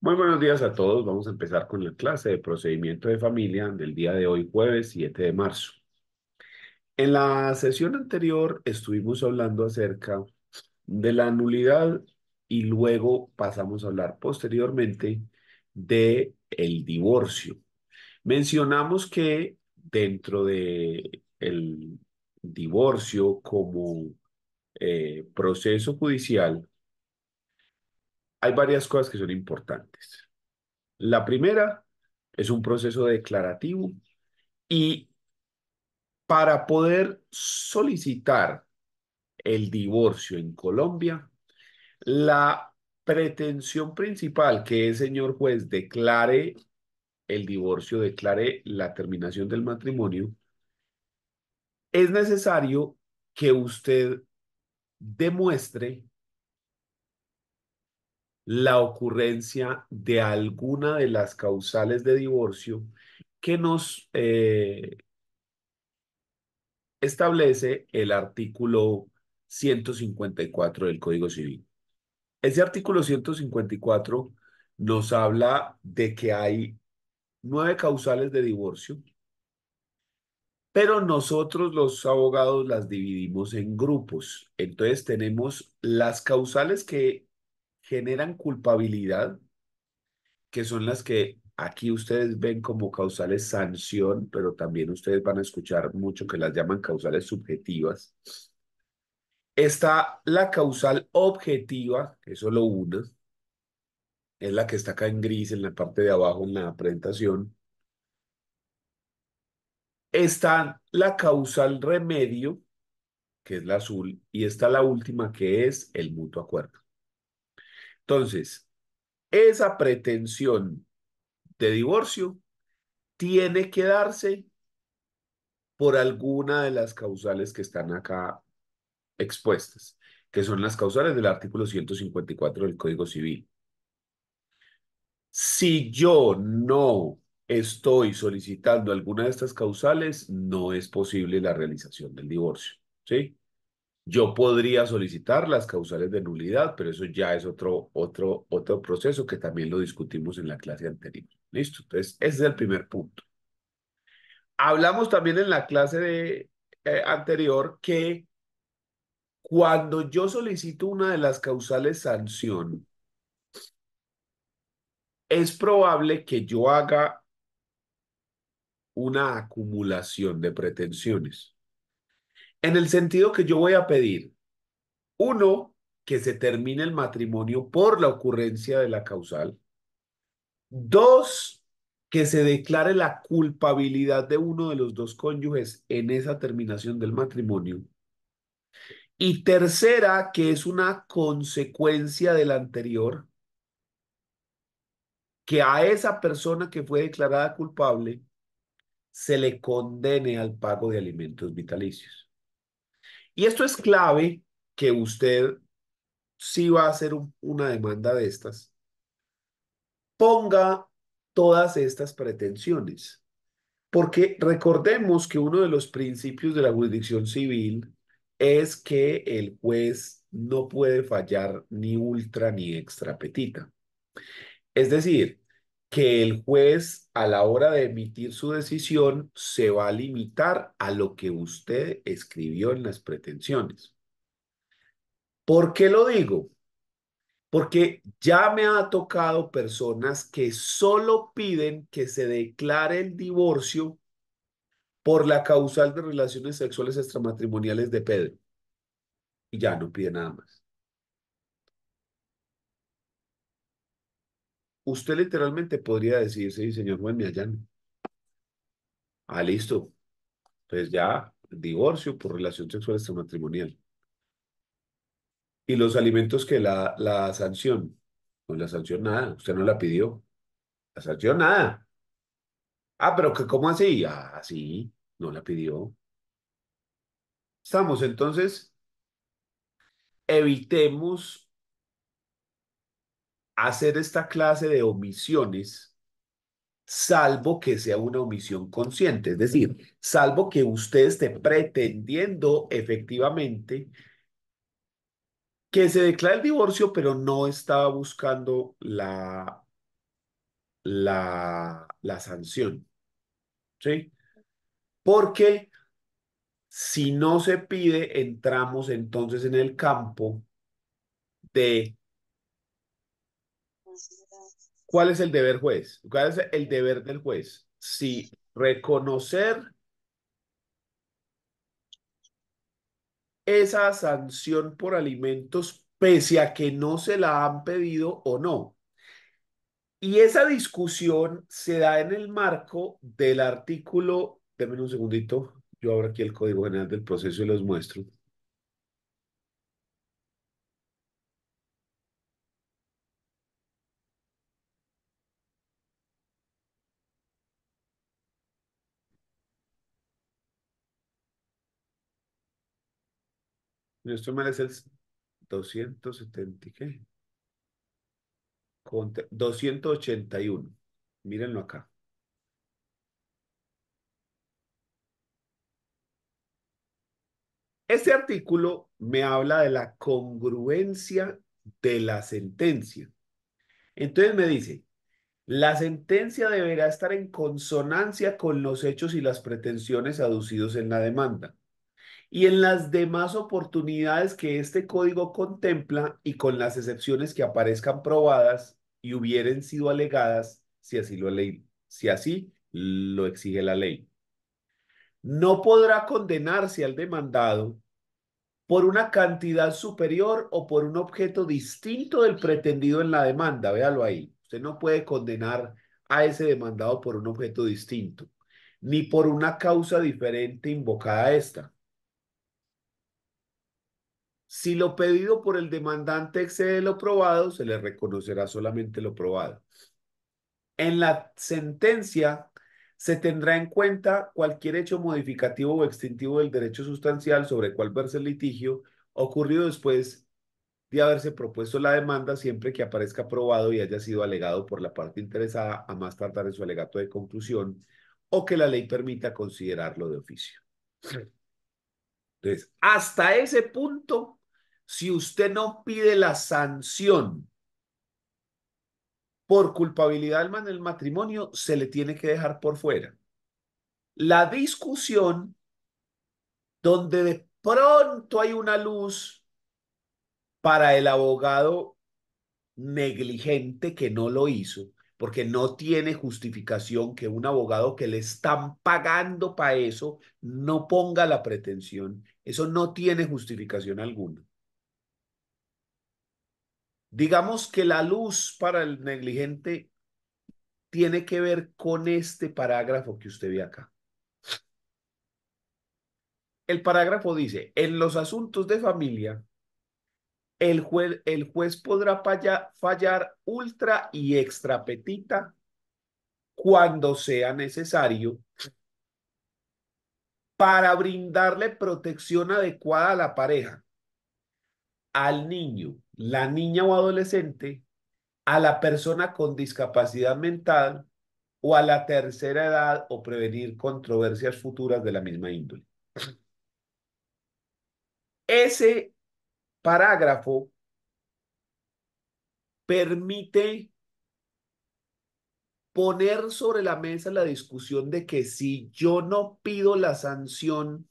Muy buenos días a todos. Vamos a empezar con la clase de procedimiento de familia del día de hoy, jueves 7 de marzo. En la sesión anterior estuvimos hablando acerca de la nulidad y luego pasamos a hablar posteriormente de el divorcio. Mencionamos que dentro de el divorcio como eh, proceso judicial hay varias cosas que son importantes. La primera es un proceso declarativo y para poder solicitar el divorcio en Colombia, la pretensión principal que el señor juez declare el divorcio, declare la terminación del matrimonio, es necesario que usted demuestre la ocurrencia de alguna de las causales de divorcio que nos eh, establece el artículo 154 del Código Civil. Ese artículo 154 nos habla de que hay nueve causales de divorcio, pero nosotros los abogados las dividimos en grupos. Entonces tenemos las causales que generan culpabilidad, que son las que aquí ustedes ven como causales sanción, pero también ustedes van a escuchar mucho que las llaman causales subjetivas. Está la causal objetiva, que es solo una, es la que está acá en gris en la parte de abajo en la presentación. Está la causal remedio, que es la azul, y está la última que es el mutuo acuerdo. Entonces, esa pretensión de divorcio tiene que darse por alguna de las causales que están acá expuestas, que son las causales del artículo 154 del Código Civil. Si yo no estoy solicitando alguna de estas causales, no es posible la realización del divorcio. ¿Sí? Yo podría solicitar las causales de nulidad, pero eso ya es otro, otro, otro proceso que también lo discutimos en la clase anterior. Listo, entonces ese es el primer punto. Hablamos también en la clase eh, anterior que cuando yo solicito una de las causales sanción, es probable que yo haga una acumulación de pretensiones. En el sentido que yo voy a pedir, uno, que se termine el matrimonio por la ocurrencia de la causal. Dos, que se declare la culpabilidad de uno de los dos cónyuges en esa terminación del matrimonio. Y tercera, que es una consecuencia del anterior, que a esa persona que fue declarada culpable se le condene al pago de alimentos vitalicios. Y esto es clave que usted, si va a hacer una demanda de estas, ponga todas estas pretensiones. Porque recordemos que uno de los principios de la jurisdicción civil es que el juez no puede fallar ni ultra ni extra petita. Es decir, que el juez a la hora de emitir su decisión se va a limitar a lo que usted escribió en las pretensiones. ¿Por qué lo digo? Porque ya me ha tocado personas que solo piden que se declare el divorcio por la causal de relaciones sexuales extramatrimoniales de Pedro. Y ya no pide nada más. usted literalmente podría decirse, sí, señor buen mi allá. Ah, listo. Pues ya, divorcio por relación sexual extramatrimonial. Y los alimentos que la, la sanción, Pues la sanción nada, usted no la pidió. La sanción nada. Ah, pero que cómo así? Ah, sí, no la pidió. Estamos entonces, evitemos hacer esta clase de omisiones salvo que sea una omisión consciente, es decir, salvo que usted esté pretendiendo efectivamente que se declare el divorcio, pero no estaba buscando la, la, la sanción. ¿Sí? Porque si no se pide, entramos entonces en el campo de ¿Cuál es el deber juez? ¿Cuál es el deber del juez? Si reconocer esa sanción por alimentos pese a que no se la han pedido o no. Y esa discusión se da en el marco del artículo, déjenme un segundito, yo abro aquí el Código General del Proceso y los muestro. Nuestro mal, es el 270, ¿qué? y 281. Mírenlo acá. Este artículo me habla de la congruencia de la sentencia. Entonces me dice, la sentencia deberá estar en consonancia con los hechos y las pretensiones aducidos en la demanda y en las demás oportunidades que este código contempla y con las excepciones que aparezcan probadas y hubieren sido alegadas si así lo, ley, si así lo exige la ley. No podrá condenarse al demandado por una cantidad superior o por un objeto distinto del pretendido en la demanda. Véalo ahí. Usted no puede condenar a ese demandado por un objeto distinto, ni por una causa diferente invocada a esta si lo pedido por el demandante excede lo probado, se le reconocerá solamente lo probado. En la sentencia se tendrá en cuenta cualquier hecho modificativo o extintivo del derecho sustancial sobre el cual verse el litigio ocurrido después de haberse propuesto la demanda siempre que aparezca probado y haya sido alegado por la parte interesada a más tardar en su alegato de conclusión o que la ley permita considerarlo de oficio. Entonces, hasta ese punto si usted no pide la sanción por culpabilidad del matrimonio, se le tiene que dejar por fuera. La discusión donde de pronto hay una luz para el abogado negligente que no lo hizo, porque no tiene justificación que un abogado que le están pagando para eso no ponga la pretensión. Eso no tiene justificación alguna. Digamos que la luz para el negligente tiene que ver con este parágrafo que usted ve acá. El parágrafo dice, en los asuntos de familia, el juez, el juez podrá fallar ultra y extra petita cuando sea necesario para brindarle protección adecuada a la pareja al niño, la niña o adolescente, a la persona con discapacidad mental o a la tercera edad o prevenir controversias futuras de la misma índole. Ese parágrafo permite poner sobre la mesa la discusión de que si yo no pido la sanción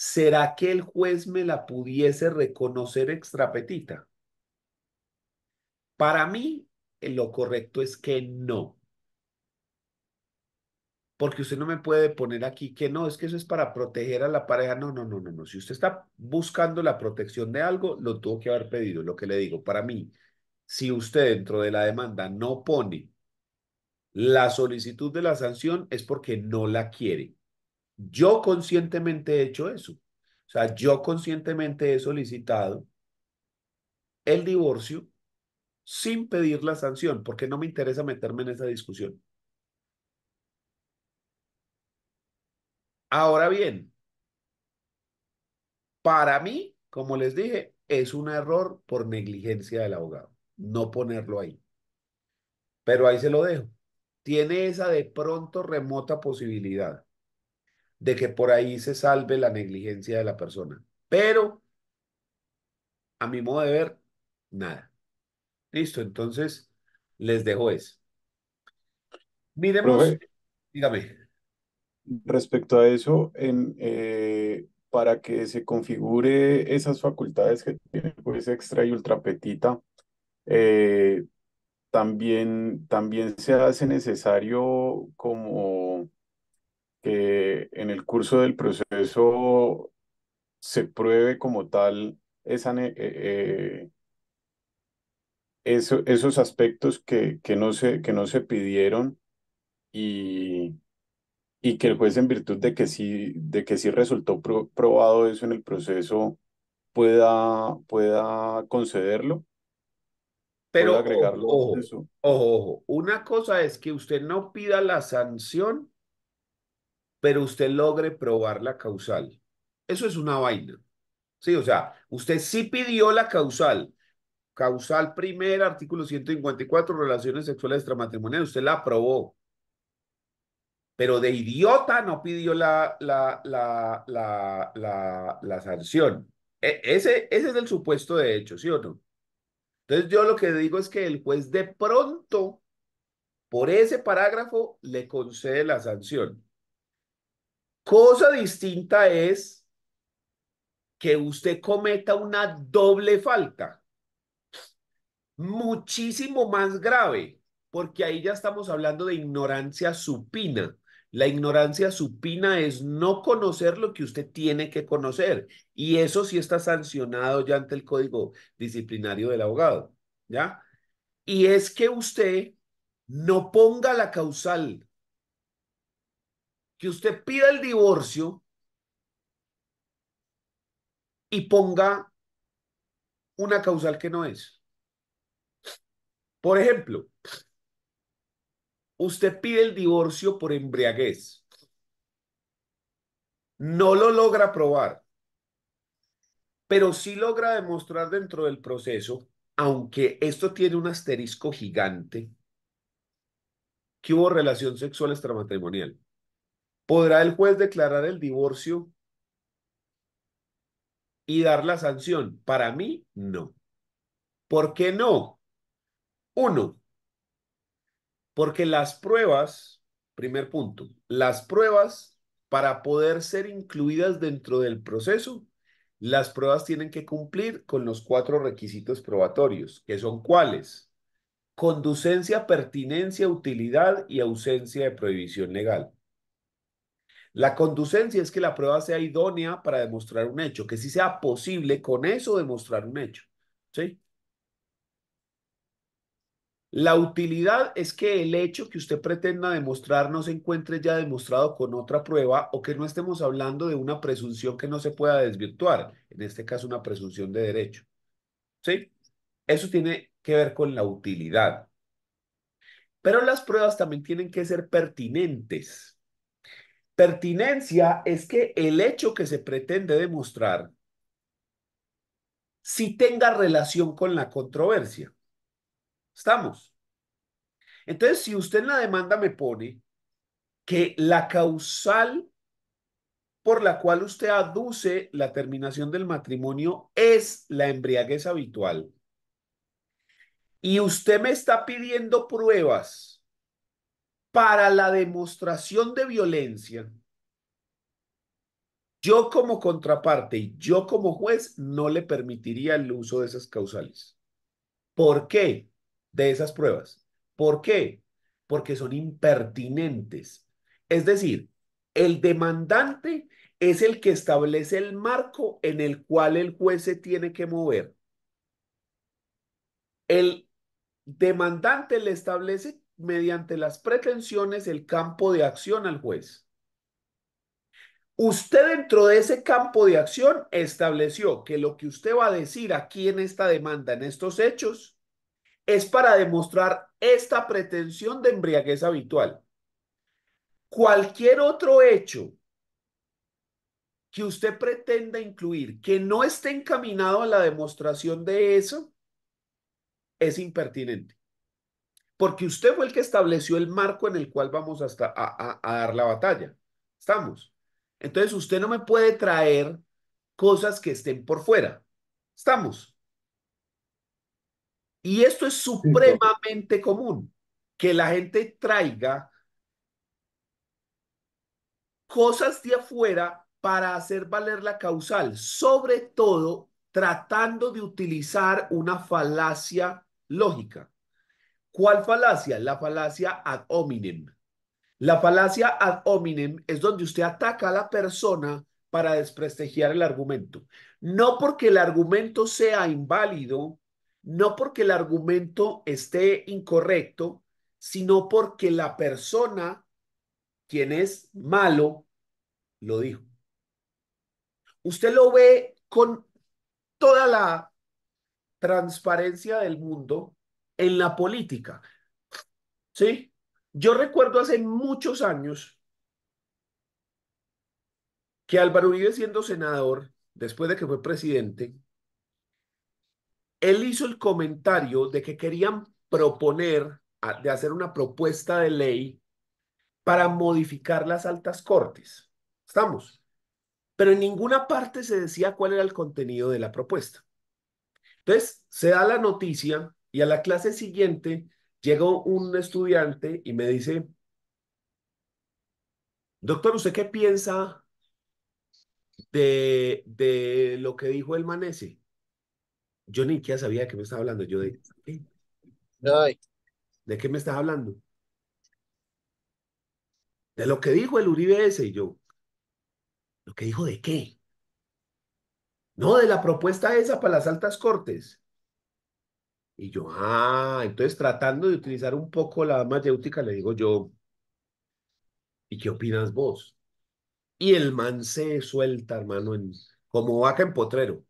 ¿será que el juez me la pudiese reconocer extrapetita? Para mí, eh, lo correcto es que no. Porque usted no me puede poner aquí que no, es que eso es para proteger a la pareja. No, no, no, no, no. Si usted está buscando la protección de algo, lo tuvo que haber pedido. Lo que le digo, para mí, si usted dentro de la demanda no pone la solicitud de la sanción, es porque no la quiere. Yo conscientemente he hecho eso. O sea, yo conscientemente he solicitado el divorcio sin pedir la sanción, porque no me interesa meterme en esa discusión. Ahora bien, para mí, como les dije, es un error por negligencia del abogado, no ponerlo ahí. Pero ahí se lo dejo. Tiene esa de pronto remota posibilidad de que por ahí se salve la negligencia de la persona. Pero, a mi modo de ver, nada. Listo, entonces les dejo eso. Miremos, dígame. Respecto a eso, eh, para que se configure esas facultades que tiene pues extra y ultrapetita, eh, también, también se hace necesario como eh, en el curso del proceso se pruebe como tal esa, eh, eh, esos aspectos que, que, no se, que no se pidieron y, y que el juez en virtud de que sí, de que sí resultó probado eso en el proceso pueda, pueda concederlo. Pero ojo, ojo, una cosa es que usted no pida la sanción pero usted logre probar la causal. Eso es una vaina. Sí, o sea, usted sí pidió la causal. Causal primer, artículo 154, relaciones sexuales extramatrimoniales, usted la aprobó. Pero de idiota no pidió la, la, la, la, la, sanción. E, ese, ese es el supuesto de hecho, ¿sí o no? Entonces yo lo que digo es que el juez de pronto, por ese parágrafo, le concede la sanción. Cosa distinta es que usted cometa una doble falta, muchísimo más grave, porque ahí ya estamos hablando de ignorancia supina. La ignorancia supina es no conocer lo que usted tiene que conocer. Y eso sí está sancionado ya ante el código disciplinario del abogado. ¿Ya? Y es que usted no ponga la causal que usted pida el divorcio y ponga una causal que no es. Por ejemplo, usted pide el divorcio por embriaguez. No lo logra probar, pero sí logra demostrar dentro del proceso, aunque esto tiene un asterisco gigante, que hubo relación sexual extramatrimonial podrá el juez declarar el divorcio y dar la sanción. Para mí, no. ¿Por qué no? Uno, porque las pruebas, primer punto, las pruebas para poder ser incluidas dentro del proceso, las pruebas tienen que cumplir con los cuatro requisitos probatorios, que son cuáles? Conducencia, pertinencia, utilidad y ausencia de prohibición legal. La conducencia es que la prueba sea idónea para demostrar un hecho, que sí sea posible con eso demostrar un hecho. ¿Sí? La utilidad es que el hecho que usted pretenda demostrar no se encuentre ya demostrado con otra prueba o que no estemos hablando de una presunción que no se pueda desvirtuar, en este caso una presunción de derecho. ¿Sí? Eso tiene que ver con la utilidad. Pero las pruebas también tienen que ser pertinentes. Pertinencia es que el hecho que se pretende demostrar si tenga relación con la controversia. ¿Estamos? Entonces, si usted en la demanda me pone que la causal por la cual usted aduce la terminación del matrimonio es la embriaguez habitual, y usted me está pidiendo pruebas para la demostración de violencia, yo como contraparte y yo como juez no le permitiría el uso de esas causales. ¿Por qué? De esas pruebas. ¿Por qué? Porque son impertinentes. Es decir, el demandante es el que establece el marco en el cual el juez se tiene que mover. El demandante le establece mediante las pretensiones el campo de acción al juez. Usted dentro de ese campo de acción estableció que lo que usted va a decir aquí en esta demanda, en estos hechos, es para demostrar esta pretensión de embriaguez habitual. Cualquier otro hecho que usted pretenda incluir que no esté encaminado a la demostración de eso es impertinente porque usted fue el que estableció el marco en el cual vamos a, dar la batalla. ¿Estamos? Entonces usted no me puede traer cosas que estén por fuera. ¿Estamos? Y esto es supremamente común, que la gente traiga cosas de afuera para hacer valer la causal, sobre todo tratando de utilizar una falacia lógica. ¿Cuál falacia? La falacia ad hominem. La falacia ad hominem es donde usted ataca a la persona para desprestigiar el argumento. No porque el argumento sea inválido, no porque el argumento esté incorrecto, sino porque la persona, quien es malo, lo dijo. Usted lo ve con toda la transparencia del mundo en la política. ¿Sí? Yo recuerdo hace muchos años que Álvaro Uribe siendo senador, después de que fue presidente, él hizo el comentario de que querían proponer, de hacer una propuesta de ley para modificar las altas cortes. ¿Estamos? Pero en ninguna parte se decía cuál era el contenido de la propuesta. Entonces, se da la noticia y a la clase siguiente llegó un estudiante y me dice, doctor, ¿usted qué piensa de, de lo que dijo el Manese? Yo ni siquiera sabía de me estaba hablando. Yo de, ¿de qué me estás hablando? De lo que dijo el Uribe ese. Y yo, ¿lo que dijo de qué? No, de la propuesta esa para las altas cortes. Y yo, ah, entonces tratando de utilizar un poco la mayéutica, le digo yo, ¿y qué opinas vos? Y el man se suelta, hermano, como vaca en potrero.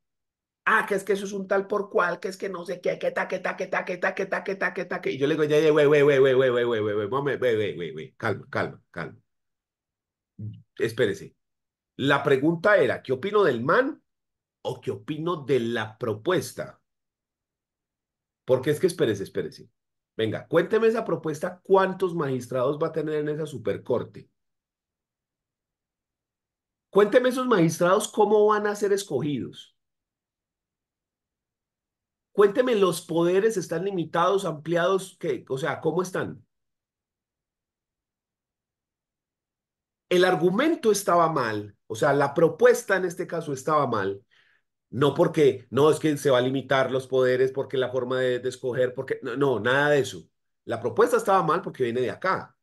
Ah, que es que eso es un tal por cual, que es que no sé qué, que ta, que ta, que ta, que ta, que ta, que ta, que ta, que... Y yo le digo, ya, ya, güey, güey, güey, güey, güey, güey, güey, güey, güey, güey, calma, calma, calma. Espérese. La pregunta era, ¿qué opino del man o qué opino de la propuesta? Porque es que espérese, espérese. Venga, cuénteme esa propuesta, ¿cuántos magistrados va a tener en esa supercorte? Cuénteme esos magistrados cómo van a ser escogidos. Cuénteme los poderes, ¿están limitados, ampliados? Qué? O sea, ¿cómo están? El argumento estaba mal, o sea, la propuesta en este caso estaba mal, no porque, no es que se va a limitar los poderes porque la forma de, escoger, porque no, no, nada de eso. La propuesta estaba mal porque viene de acá,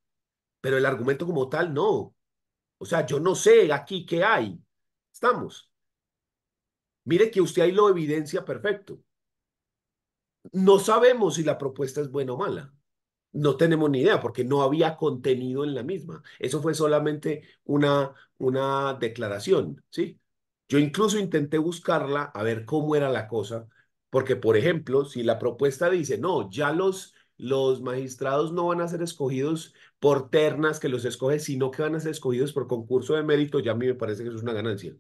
pero el argumento como tal no. O sea, yo no sé aquí qué hay. Estamos. Mire que usted ahí lo evidencia perfecto. No sabemos si la propuesta es buena o mala. No tenemos ni idea porque no había contenido en la misma. Eso fue solamente una, una declaración, ¿sí? Yo incluso intenté buscarla a ver cómo era la cosa, porque, por ejemplo, si la propuesta dice, no, ya los, los magistrados no van a ser escogidos por ternas que los escoge, sino que van a ser escogidos por concurso de mérito, ya a mí me parece que eso es una ganancia.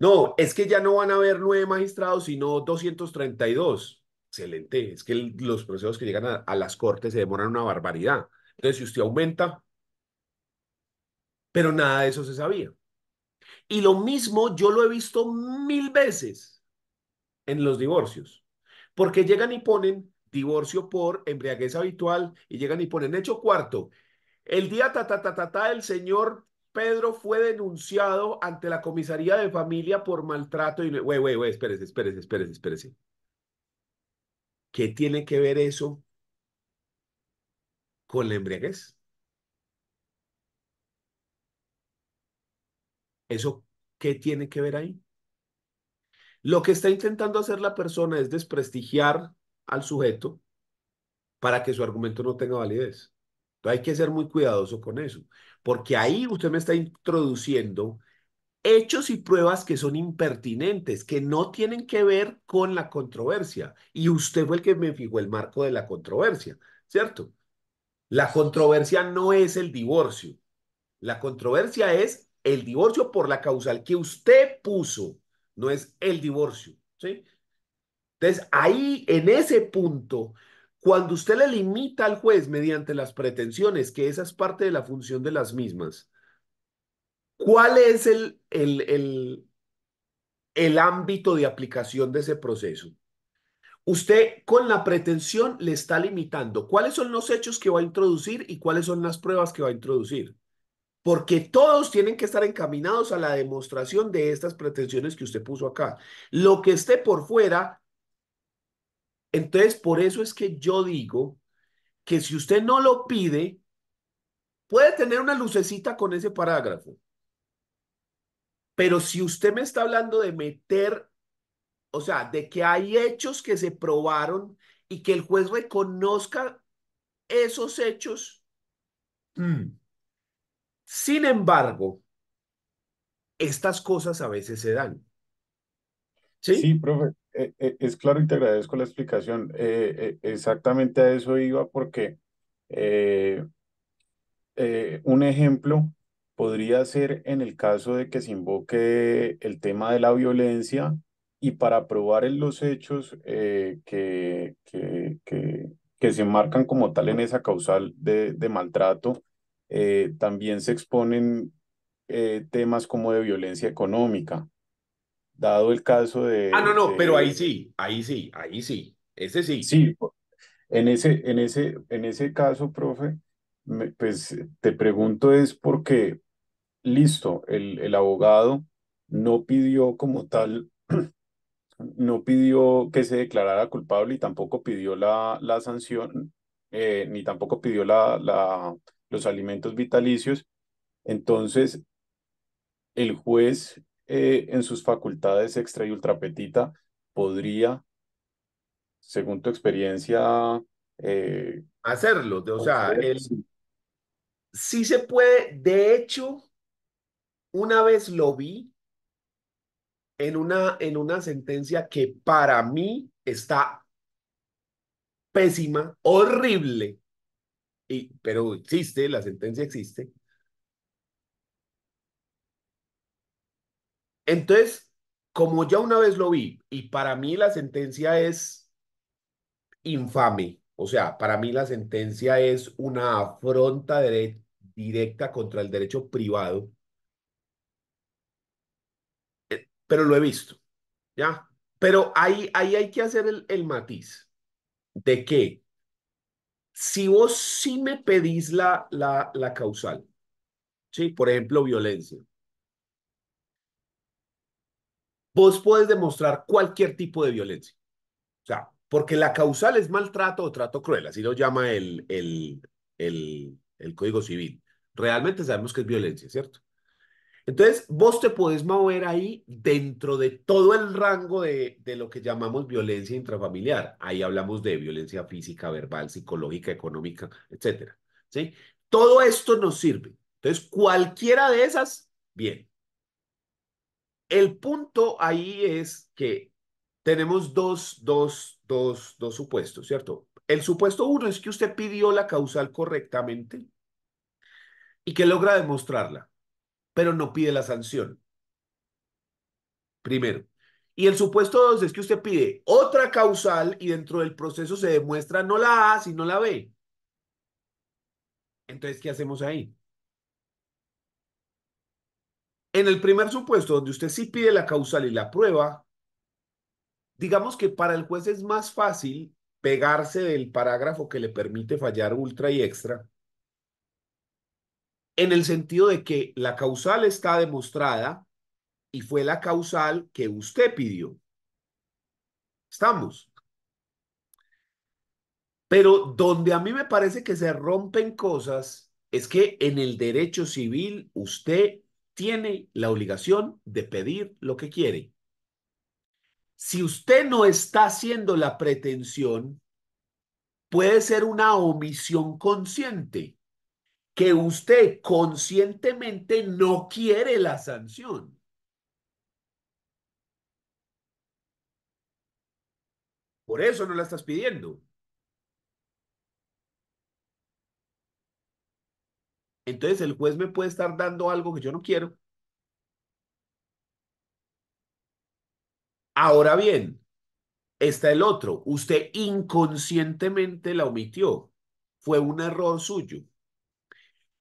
No, es que ya no van a haber nueve magistrados, sino 232. Excelente, es que los procesos que llegan a las cortes se demoran una barbaridad. Entonces, si usted aumenta, pero nada de eso se sabía. Y lo mismo yo lo he visto mil veces en los divorcios, porque llegan y ponen divorcio por embriaguez habitual y llegan y ponen hecho cuarto. El día ta ta ta ta, el señor Pedro fue denunciado ante la comisaría de familia por maltrato y güey, güey, güey, espérese, espérese, espérese, espérese. ¿Qué tiene que ver eso con la embriaguez? ¿Eso qué tiene que ver ahí? Lo que está intentando hacer la persona es desprestigiar al sujeto para que su argumento no tenga validez. Entonces hay que ser muy cuidadoso con eso, porque ahí usted me está introduciendo hechos y pruebas que son impertinentes, que no tienen que ver con la controversia. Y usted fue el que me fijó el marco de la controversia, ¿cierto? La controversia no es el divorcio. La controversia es el divorcio por la causal que usted puso, no es el divorcio, ¿sí? Entonces, ahí, en ese punto, cuando usted le limita al juez mediante las pretensiones, que esa es parte de la función de las mismas, ¿cuál es el, el, el ámbito de aplicación de ese proceso? Usted con la pretensión le está limitando cuáles son los hechos que va a introducir y cuáles son las pruebas que va a introducir porque todos tienen que estar encaminados a la demostración de estas pretensiones que usted puso acá. Lo que esté por fuera, entonces por eso es que yo digo que si usted no lo pide, puede tener una lucecita con ese parágrafo. Pero si usted me está hablando de meter, o sea, de que hay hechos que se probaron y que el juez reconozca esos hechos, mm. Sin embargo, estas cosas a veces se dan. Sí, profe, eh, eh, es claro y te agradezco la explicación. Eh, exactamente a eso iba porque un ejemplo podría ser en el caso de que se invoque el tema de la violencia y para probar en los hechos que, que, se marcan como tal en esa causal de maltrato, eh, también se exponen eh, temas como de violencia económica, dado el caso de... Ah, no, no, pero ahí sí, ahí sí, ahí sí, ese sí. Sí, en ese, en ese, en ese caso, profe, pues te pregunto es porque, listo, el, el abogado no pidió como tal no pidió que se declarara culpable y tampoco pidió la, la sanción, eh, ni tampoco pidió la, la, los alimentos vitalicios. Entonces, el juez eh, en sus facultades extra y ultrapetita podría, según tu experiencia... Eh, Hacerlo, o sea, si sí se puede, de hecho, una vez lo vi en una, en una sentencia que para mí está pésima, horrible, pero existe, la sentencia existe. Entonces, como ya una vez lo vi, y para mí la sentencia es infame, o sea, para mí la sentencia es una afronta directa contra el derecho privado, eh, pero lo he visto, ¿ya? Pero ahí, ahí hay que hacer el, el matiz de que si vos sí me pedís la, la, la causal, ¿sí? por ejemplo, violencia, vos puedes demostrar cualquier tipo de violencia. O sea, porque la causal es maltrato o trato cruel, así lo llama el, el, el, el Código Civil. Realmente sabemos que es violencia, ¿cierto? Entonces, vos te podés mover ahí dentro de todo el rango de, lo que llamamos violencia intrafamiliar. Ahí hablamos de violencia física, verbal, psicológica, económica, etc. ¿sí? Todo esto nos sirve. Entonces, cualquiera de esas, bien. El punto ahí es que tenemos dos, dos, dos, dos supuestos, ¿cierto? El supuesto uno es que usted pidió la causal correctamente y que logra demostrarla pero no pide la sanción. Primero. Y el supuesto dos es que usted pide otra causal y dentro del proceso se demuestra no la A, sino la B. Entonces, ¿qué hacemos ahí? En el primer supuesto, donde usted sí pide la causal y la prueba, digamos que para el juez es más fácil pegarse del parágrafo que le permite fallar ultra y extra en el sentido de que la causal está demostrada y fue la causal que usted pidió. Estamos. Pero donde a mí me parece que se rompen cosas es que en el derecho civil usted tiene la obligación de pedir lo que quiere. Si usted no está haciendo la pretensión, puede ser una omisión consciente que usted conscientemente no quiere la sanción. Por eso no la estás pidiendo. Entonces el juez me puede estar dando algo que yo no quiero. Ahora bien, está el otro. Usted inconscientemente la omitió. Fue un error suyo.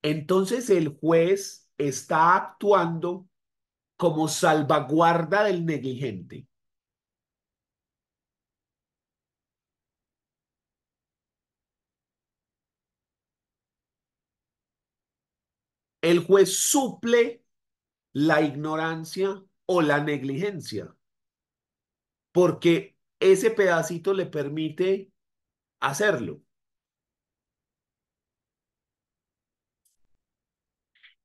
Entonces el juez está actuando como salvaguarda del negligente. El juez suple la ignorancia o la negligencia, porque ese pedacito le permite hacerlo.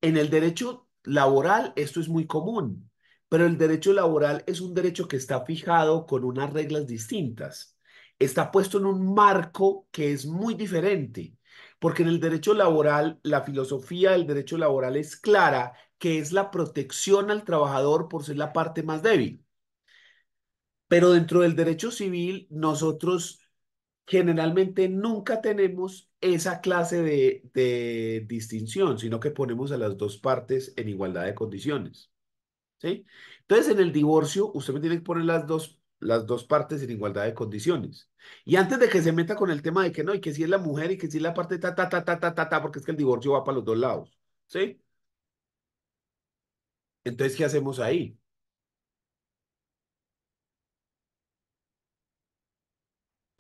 En el derecho laboral esto es muy común, pero el derecho laboral es un derecho que está fijado con unas reglas distintas. Está puesto en un marco que es muy diferente, porque en el derecho laboral, la filosofía del derecho laboral es clara, que es la protección al trabajador por ser la parte más débil. Pero dentro del derecho civil, nosotros generalmente nunca tenemos esa clase de, distinción, sino que ponemos a las dos partes en igualdad de condiciones. ¿sí? Entonces, en el divorcio, usted me tiene que poner las dos, las dos partes en igualdad de condiciones. Y antes de que se meta con el tema de que no, y que si es la mujer y que si es la parte ta, ta, ta, ta, ta, ta, ta porque es que el divorcio va para los dos lados. ¿sí? Entonces, ¿qué hacemos ahí?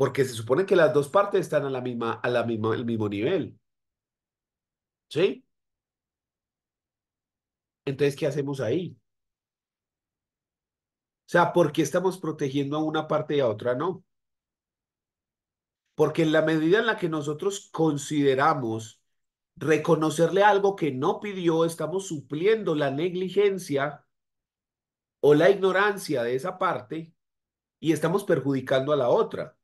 Porque se supone que las dos partes están a la misma, a la misma, al mismo nivel. ¿Sí? Entonces, ¿qué hacemos ahí? O sea, ¿por qué estamos protegiendo a una parte y a otra no? Porque en la medida en la que nosotros consideramos reconocerle algo que no pidió, estamos supliendo la negligencia o la ignorancia de esa parte y estamos perjudicando a la otra.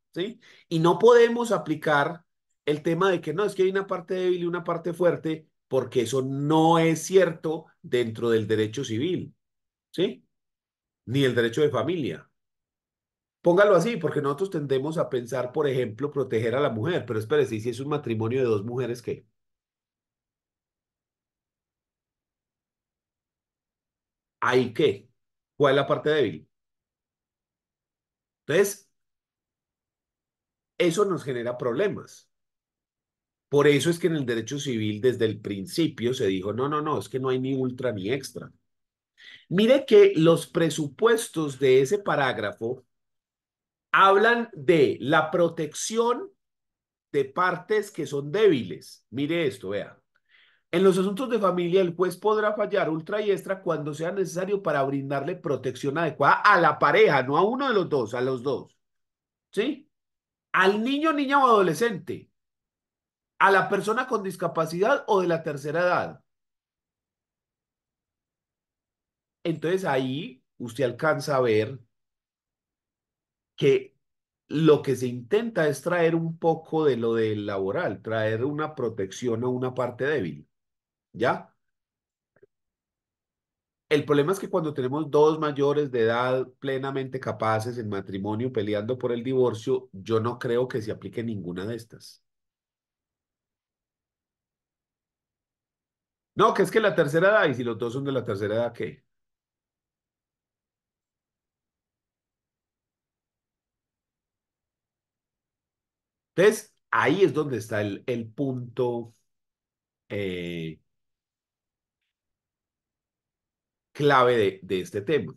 Y no podemos aplicar el tema de que no, es que hay una parte débil y una parte fuerte, porque eso no es cierto dentro del derecho civil, ¿sí? Ni el derecho de familia. Póngalo así, porque nosotros tendemos a pensar, por ejemplo, proteger a la mujer, pero espérese, si es un matrimonio de dos mujeres, ¿qué? ¿Ahí qué? hay qué cuál es la parte débil? Entonces, eso nos genera problemas. Por eso es que en el derecho civil desde el principio se dijo, no, no, no, es que no hay ni ultra ni extra. Mire que los presupuestos de ese parágrafo hablan de la protección de partes que son débiles. Mire esto, vea. En los asuntos de familia, el juez podrá fallar ultra y extra cuando sea necesario para brindarle protección adecuada a la pareja, no a uno de los dos, a los dos. ¿Sí? al niño, niña o adolescente, a la persona con discapacidad o de la tercera edad. Entonces ahí usted alcanza a ver que lo que se intenta es traer un poco de lo del laboral, traer una protección a una parte débil. ¿Ya? El problema es que cuando tenemos dos mayores de edad plenamente capaces en matrimonio peleando por el divorcio, yo no creo que se aplique ninguna de estas. No, que es que la tercera edad, y si los dos son de la tercera edad, ¿qué? Entonces, ahí es donde está el, el punto eh, clave de, este tema.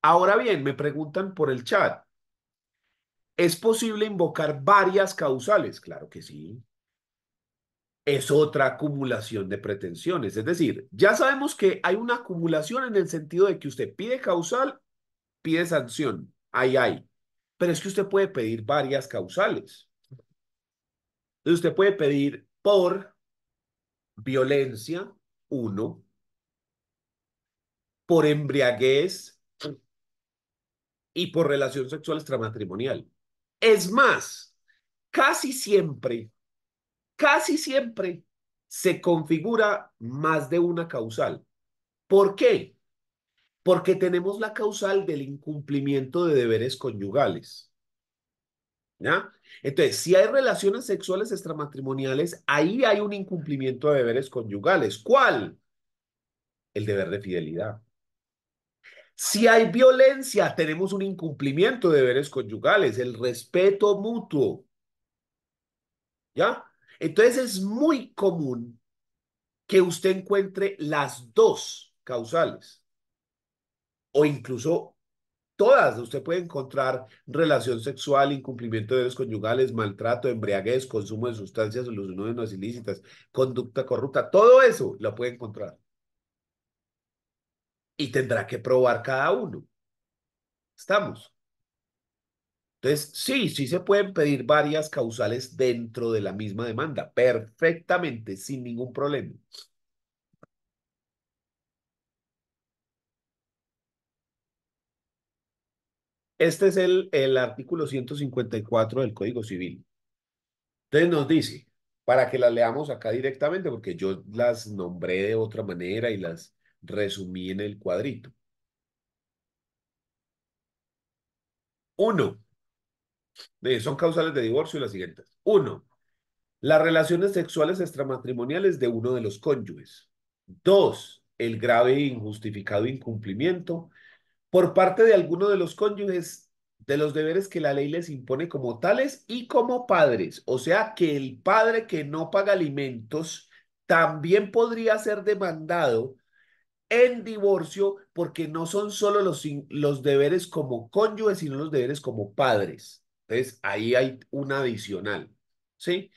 Ahora bien, me preguntan por el chat. ¿Es posible invocar varias causales? Claro que sí. Es otra acumulación de pretensiones. Es decir, ya sabemos que hay una acumulación en el sentido de que usted pide causal, pide sanción. Ahí hay. Pero es que usted puede pedir varias causales. usted puede pedir por violencia, uno por embriaguez y por relación sexual extramatrimonial. Es más, casi siempre, casi siempre se configura más de una causal. ¿Por qué? Porque tenemos la causal del incumplimiento de deberes conyugales. ¿Ya? Entonces, si hay relaciones sexuales extramatrimoniales, ahí hay un incumplimiento de deberes conyugales. ¿Cuál? El deber de fidelidad. Si hay violencia, tenemos un incumplimiento de deberes conyugales, el respeto mutuo. ¿Ya? Entonces es muy común que usted encuentre las dos causales o incluso todas. Usted puede encontrar relación sexual, incumplimiento de deberes conyugales, maltrato, embriaguez, consumo de sustancias o no ilícitas, conducta corrupta, todo eso lo puede encontrar y tendrá que probar cada uno. ¿Estamos? Entonces, sí, sí se pueden pedir varias causales dentro de la misma demanda, perfectamente, sin ningún problema. Este es el, el artículo 154 del Código Civil. Entonces nos dice, para que las leamos acá directamente, porque yo las nombré de otra manera y las resumí en el cuadrito. Uno, son causales de divorcio las siguientes. Uno, las relaciones sexuales extramatrimoniales de uno de los cónyuges. Dos, el grave e injustificado incumplimiento por parte de alguno de los cónyuges de los deberes que la ley les impone como tales y como padres. O sea que el padre que no paga alimentos también podría ser demandado en divorcio porque no son solo los, los deberes como cónyuges, sino los deberes como padres. Entonces, ahí hay una adicional, ¿sí?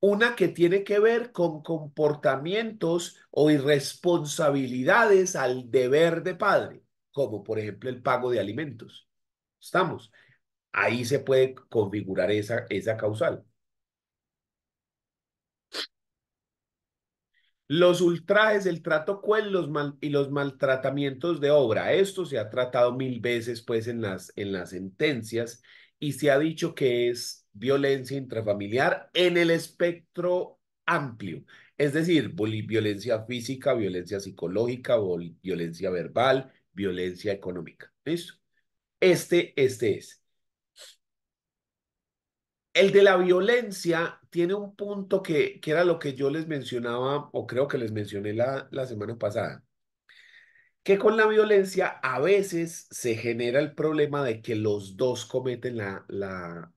Una que tiene que ver con comportamientos o irresponsabilidades al deber de padre, como por ejemplo el pago de alimentos. ¿Estamos? Ahí se puede configurar esa, esa causal. los ultrajes, el trato los y los maltratamientos de obra. Esto se ha tratado mil veces pues en las, en las sentencias y se ha dicho que es violencia intrafamiliar en el espectro amplio, es decir, violencia física, violencia psicológica, violencia verbal, violencia económica. ¿Listo? Este, este es. El de la violencia tiene un punto que, que era lo que yo les mencionaba, o creo que les mencioné la, la semana pasada, que con la violencia a veces se genera el problema de que los dos cometen la, la,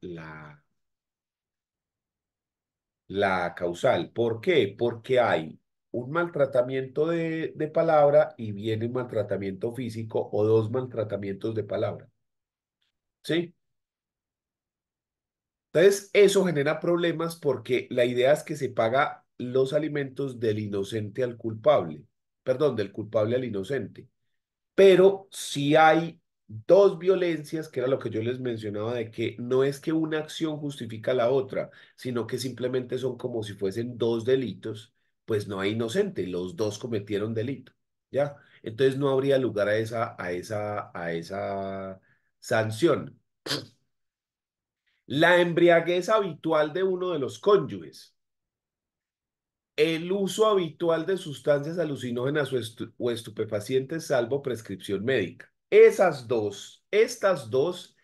la, causal. ¿Por qué? Porque hay un maltratamiento de, de palabra y viene un maltratamiento físico o dos maltratamientos de palabra. ¿Sí? Entonces, eso genera problemas porque la idea es que se paga los alimentos del inocente al culpable, perdón, del culpable al inocente. Pero si hay dos violencias, que era lo que yo les mencionaba, de que no es que una acción justifica la otra, sino que simplemente son como si fuesen dos delitos, pues no hay inocente, los dos cometieron delito, ¿ya? Entonces no habría lugar a esa, a esa, a esa sanción. La embriaguez habitual de uno de los cónyuges. El uso habitual de sustancias alucinógenas o, estupefacientes salvo prescripción médica. Esas dos, estas dos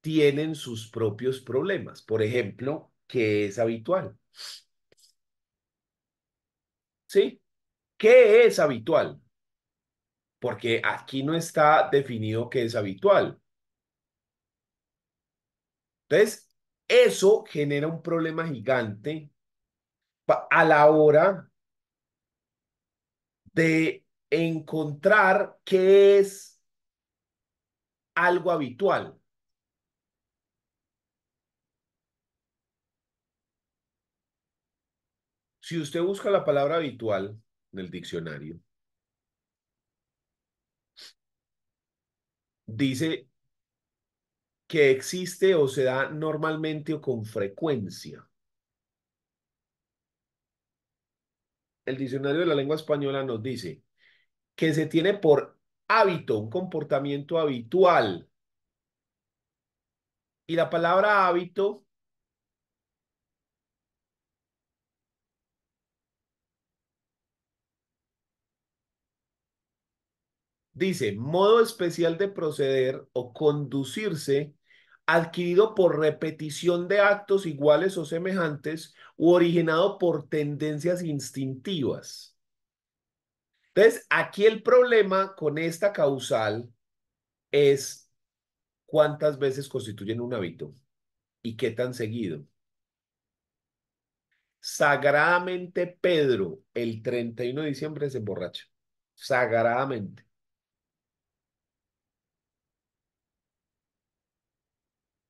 tienen sus propios problemas. Por ejemplo, ¿qué es habitual? ¿Sí? ¿Qué es habitual? Porque aquí no está definido qué es habitual. Entonces, eso genera un problema gigante a la hora de encontrar qué es algo habitual. Si usted busca la palabra habitual en el diccionario, dice que existe o se da normalmente o con frecuencia. El diccionario de la lengua española nos dice que se tiene por hábito, un comportamiento habitual. Y la palabra hábito dice modo especial de proceder o conducirse adquirido por repetición de actos iguales o semejantes u originado por tendencias instintivas. Entonces, aquí el problema con esta causal es cuántas veces constituyen un hábito y qué tan seguido. Sagradamente Pedro el 31 de diciembre se borracha Sagradamente.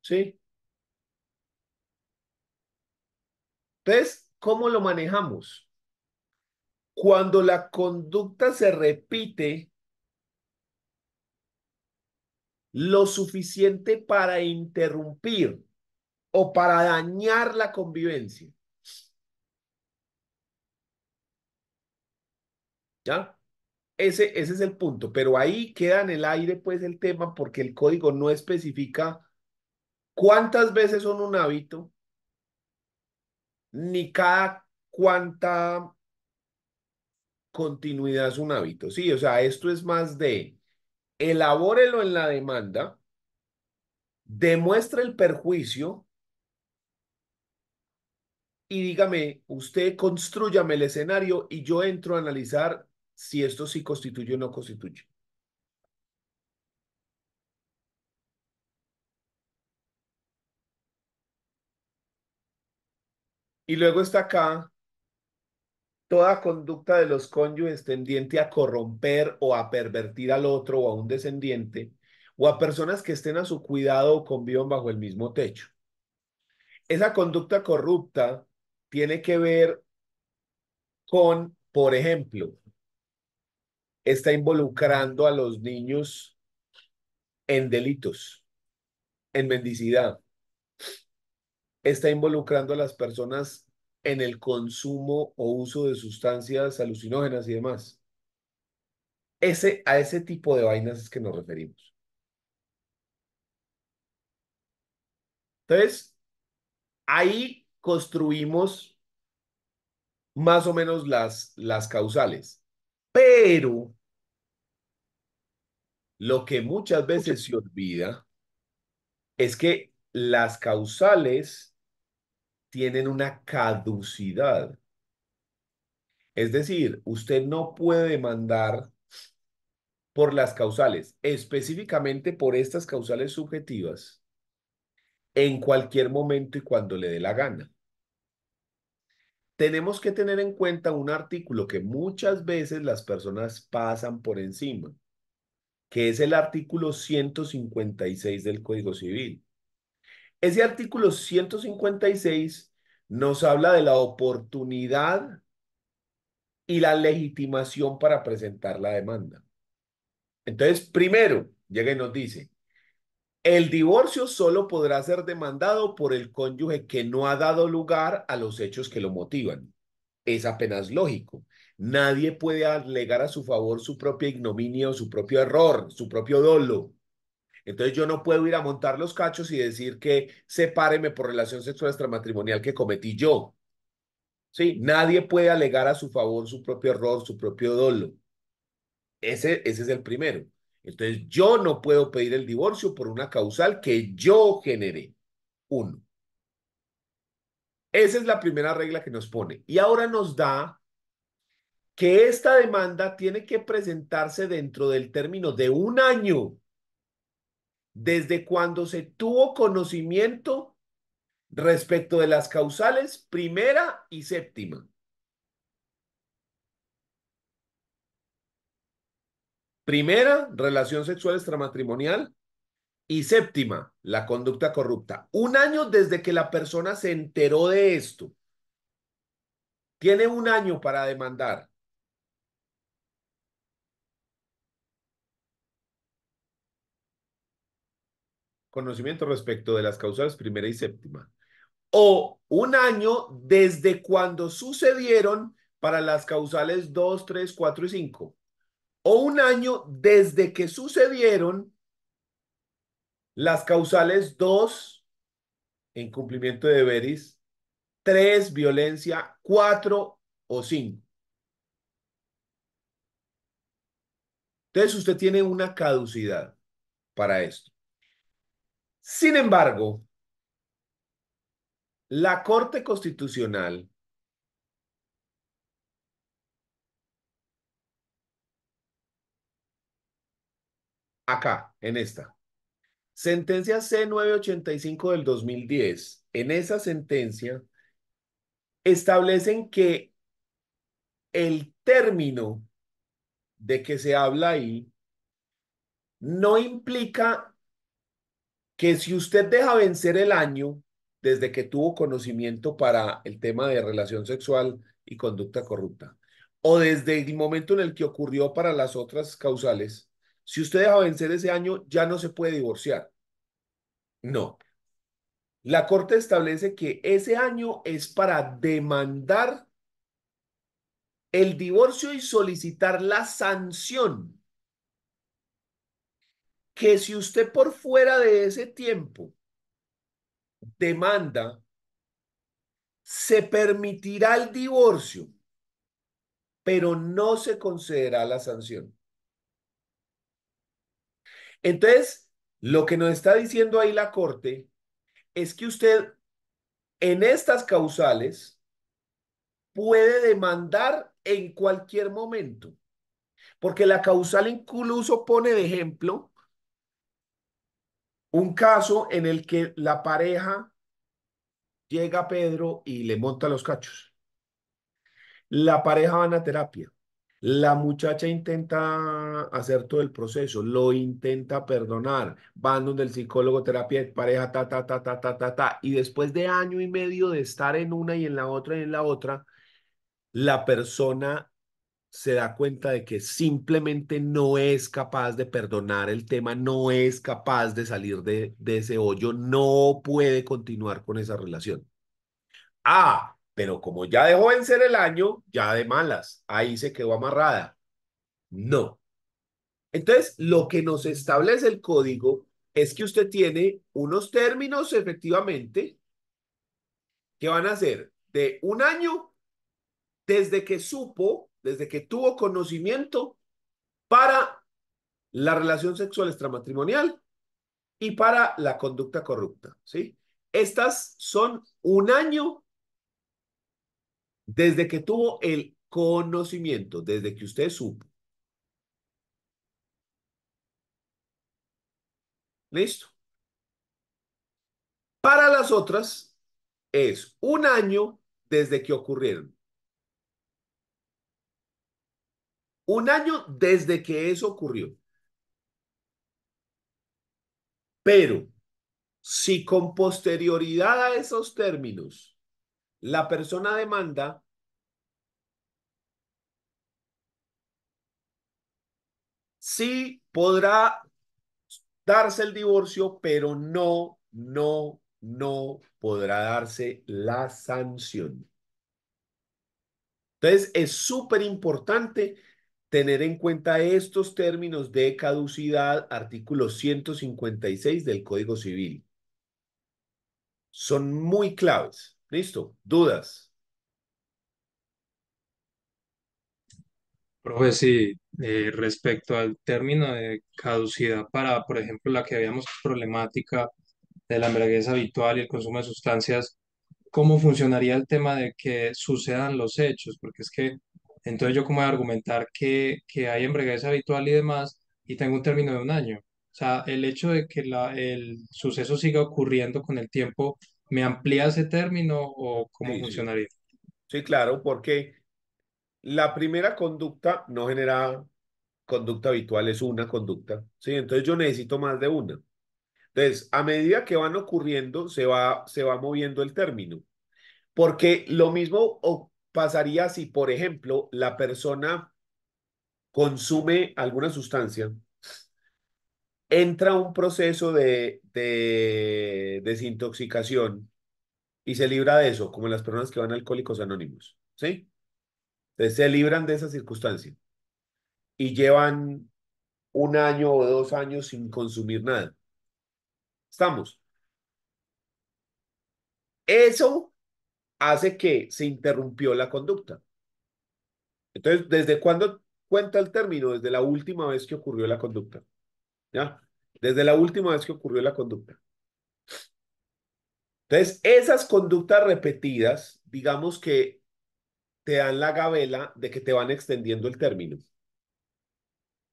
¿sí? Entonces, cómo lo manejamos? Cuando la conducta se repite lo suficiente para interrumpir o para dañar la convivencia. ¿Ya? Ese, ese es el punto, pero ahí queda en el aire pues el tema porque el código no especifica ¿Cuántas veces son un hábito? Ni cada cuánta continuidad es un hábito. Sí, o sea, esto es más de elabórelo en la demanda, demuestra el perjuicio y dígame, usted construyame el escenario y yo entro a analizar si esto sí constituye o no constituye. Y luego está acá toda conducta de los cónyuges tendiente a corromper o a pervertir al otro o a un descendiente o a personas que estén a su cuidado o convivan bajo el mismo techo. Esa conducta corrupta tiene que ver con, por ejemplo, está involucrando a los niños en delitos, en mendicidad, está involucrando a las personas en el consumo o uso de sustancias alucinógenas y demás. Ese, a ese tipo de vainas es que nos referimos. Entonces, ahí construimos más o menos las, las causales. Pero lo que muchas veces se olvida es que las causales tienen una caducidad. Es decir, usted no puede demandar por las causales, específicamente por estas causales subjetivas, en cualquier momento y cuando le dé la gana. Tenemos que tener en cuenta un artículo que muchas veces las personas pasan por encima, que es el artículo 156 del Código Civil. Ese artículo 156 nos habla de la oportunidad y la legitimación para presentar la demanda. Entonces, primero, llega y nos dice, el divorcio solo podrá ser demandado por el cónyuge que no ha dado lugar a los hechos que lo motivan. Es apenas lógico. Nadie puede alegar a su favor su propio ignominio, su propio error, su propio dolo. Entonces yo no puedo ir a montar los cachos y decir que sepáreme por relación sexual extramatrimonial que cometí yo. Sí, nadie puede alegar a su favor su propio error, su propio dolo. Ese, ese es el primero. Entonces yo no puedo pedir el divorcio por una causal que yo generé. Uno. Esa es la primera regla que nos pone. Y ahora nos da que esta demanda tiene que presentarse dentro del término de un año desde cuando se tuvo conocimiento respecto de las causales primera y séptima. Primera, relación sexual extramatrimonial. Y séptima, la conducta corrupta. Un año desde que la persona se enteró de esto. Tiene un año para demandar. conocimiento respecto de las causales primera y séptima, o un año desde cuando sucedieron para las causales dos, tres, cuatro y cinco. o un año desde que sucedieron las causales en cumplimiento de deberes, tres, violencia, cuatro o cinco. Entonces usted tiene una caducidad para esto. Sin embargo, la Corte Constitucional acá, en esta. Sentencia C985 del 2010. En esa sentencia establecen que el término de que se habla ahí no implica que si usted deja vencer el año desde que tuvo conocimiento para el tema de relación sexual y conducta corrupta, o desde el momento en el que ocurrió para las otras causales, si usted deja vencer ese año, ya no se puede divorciar. No. La Corte establece que ese año es para demandar el divorcio y solicitar la sanción que si usted por fuera de ese tiempo demanda, se permitirá el divorcio, pero no se concederá la sanción. Entonces, lo que nos está diciendo ahí la Corte es que usted en estas causales puede demandar en cualquier momento, porque la causal incluso pone de ejemplo un caso en el que la pareja llega a Pedro y le monta los cachos. La pareja va a terapia. La muchacha intenta hacer todo el proceso, lo intenta perdonar, van donde el psicólogo, terapia de pareja, ta, ta, ta, ta, ta, ta, ta. Y después de año y medio de estar en una y en la otra y en la otra, la persona se da cuenta de que simplemente no es capaz de perdonar el tema, no es capaz de salir de, ese hoyo, no puede continuar con esa relación. Ah, pero como ya dejó vencer el año, ya de malas, ahí se quedó amarrada. No. Entonces, lo que nos establece el código es que usted tiene unos términos efectivamente que van a ser de un año desde que supo desde que tuvo conocimiento para la relación sexual extramatrimonial y para la conducta corrupta, ¿sí? Estas son un año desde que tuvo el conocimiento, desde que usted supo. ¿Listo? Para las otras es un año desde que ocurrieron. Un año desde que eso ocurrió. Pero si con posterioridad a esos términos la persona demanda, sí podrá darse el divorcio, pero no, no, no podrá darse la sanción. Entonces es súper importante tener en cuenta estos términos de caducidad, artículo 156 del Código Civil. Son muy claves. ¿Listo? ¿Dudas? Profe, sí, eh, respecto al término de caducidad para, por ejemplo, la que habíamos problemática de la embriaguez habitual y el consumo de sustancias, ¿cómo funcionaría el tema de que sucedan los hechos? Porque es que entonces yo como de argumentar que, que hay embriaguez habitual y demás, y tengo un término de un año. O sea, el hecho de que la, el suceso siga ocurriendo con el tiempo, ¿me amplía ese término o cómo funcionaría? Sí, claro, porque la primera conducta no genera conducta habitual, es una conducta. Sí, entonces yo necesito más de una. Entonces, a medida que van ocurriendo, se va, se va moviendo el término. Porque lo mismo pasaría si, por ejemplo, la persona consume alguna sustancia, entra un proceso de, de desintoxicación y se libra de eso, como las personas que van a Alcohólicos Anónimos, ¿sí? Entonces se libran de esa circunstancia y llevan un año o dos años sin consumir nada. ¿Estamos? Eso hace que se interrumpió la conducta. Entonces, ¿desde cuándo cuenta el término? Desde la última vez que ocurrió la conducta. ¿Ya? Desde la última vez que ocurrió la conducta. Entonces, esas conductas repetidas, digamos que te dan la gabela de que te van extendiendo el término.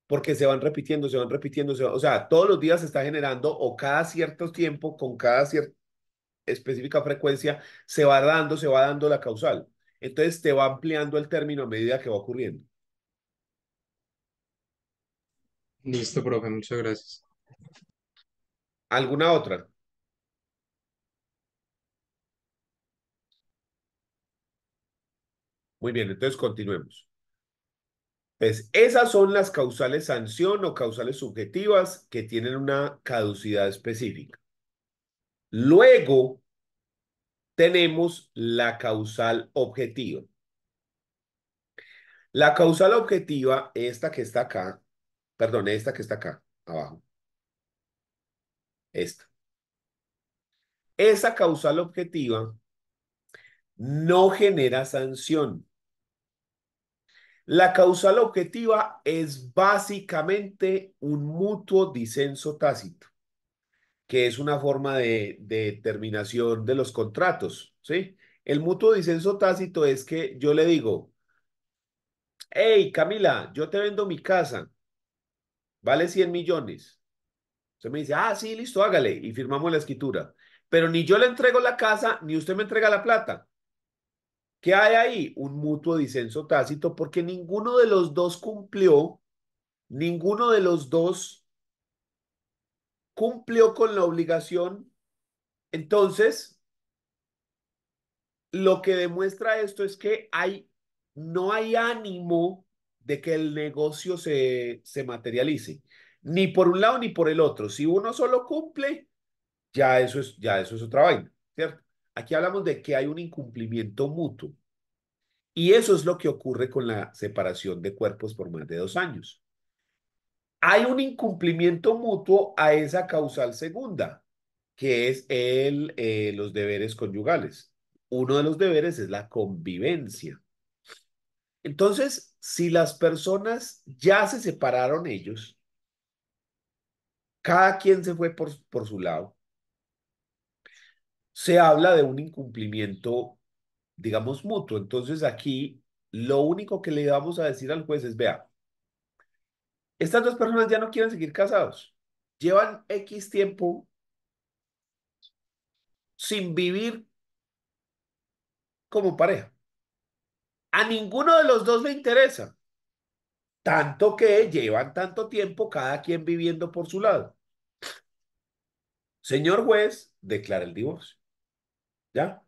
Porque se van repitiendo, se van repitiendo, se van, o sea, todos los días se está generando o cada cierto tiempo, con cada cierto específica frecuencia, se va dando, se va dando la causal. Entonces te va ampliando el término a medida que va ocurriendo. Listo, profe, muchas gracias. ¿Alguna otra? Muy bien, entonces continuemos. Pues, esas son las causales sanción o causales subjetivas que tienen una caducidad específica. Luego tenemos la causal objetiva. La causal objetiva, esta que está acá, perdón, esta que está acá, abajo. Esta. Esa causal objetiva no genera sanción. La causal objetiva es básicamente un mutuo disenso tácito que es una forma de, terminación de los contratos, ¿sí? El mutuo disenso tácito es que yo le digo, hey, Camila, yo te vendo mi casa, vale 100 millones. Usted me dice, ah, sí, listo, hágale, y firmamos la escritura. Pero ni yo le entrego la casa, ni usted me entrega la plata. ¿Qué hay ahí? Un mutuo disenso tácito porque ninguno de los dos cumplió, ninguno de los dos cumplió con la obligación, entonces lo que demuestra esto es que hay, no hay ánimo de que el negocio se, se materialice, ni por un lado ni por el otro. Si uno solo cumple, ya eso es, ya eso es otra vaina, ¿cierto? Aquí hablamos de que hay un incumplimiento mutuo. Y eso es lo que ocurre con la separación de cuerpos por más de dos años hay un incumplimiento mutuo a esa causal segunda, que es el, eh, los deberes conyugales. Uno de los deberes es la convivencia. Entonces, si las personas ya se separaron ellos, cada quien se fue por, por su lado, se habla de un incumplimiento, digamos, mutuo. Entonces, aquí lo único que le vamos a decir al juez es, vea, estas dos personas ya no quieren seguir casados. Llevan X tiempo sin vivir como pareja. A ninguno de los dos le interesa. Tanto que llevan tanto tiempo cada quien viviendo por su lado. Señor juez, declara el divorcio. ¿Ya?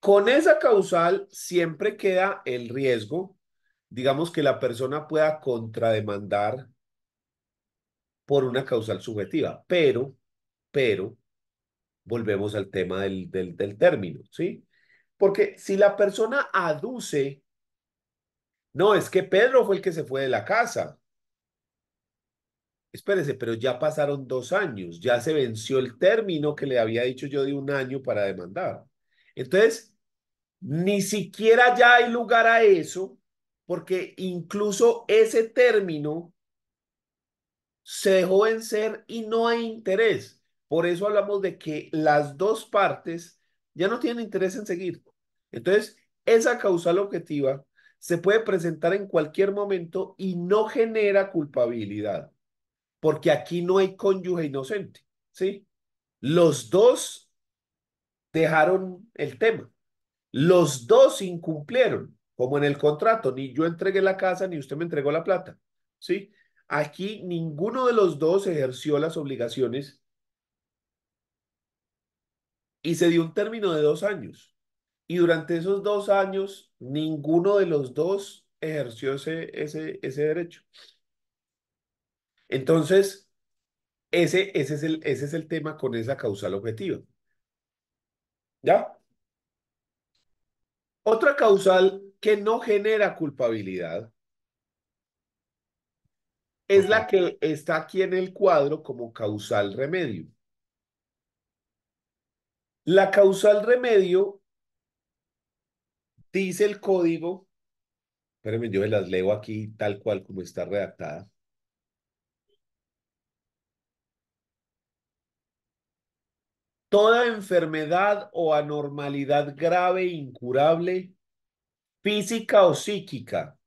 Con esa causal siempre queda el riesgo digamos que la persona pueda contrademandar por una causal subjetiva, pero, pero, volvemos al tema del, término, ¿sí? Porque si la persona aduce, no, es que Pedro fue el que se fue de la casa. Espérese, pero ya pasaron dos años, ya se venció el término que le había dicho yo de un año para demandar. Entonces, ni siquiera ya hay lugar a eso, porque incluso ese término se dejó ser y no hay interés. Por eso hablamos de que las dos partes ya no tienen interés en seguir. Entonces, esa causal objetiva se puede presentar en cualquier momento y no genera culpabilidad, porque aquí no hay cónyuge inocente, ¿sí? Los dos dejaron el tema, los dos incumplieron, como en el contrato, ni yo entregué la casa ni usted me entregó la plata. ¿Sí? Aquí ninguno de los dos ejerció las obligaciones y se dio un término de dos años. Y durante esos dos años, ninguno de los dos ejerció ese, ese, ese derecho. Entonces, ese, ese, es el, ese es el tema con esa causal objetiva. ¿Ya? Otra causal que no genera culpabilidad es la que está aquí en el cuadro como causal remedio. La causal remedio, dice el código, espérenme, yo las leo aquí tal cual como está redactada. Toda enfermedad o anormalidad grave, e incurable, física o psíquica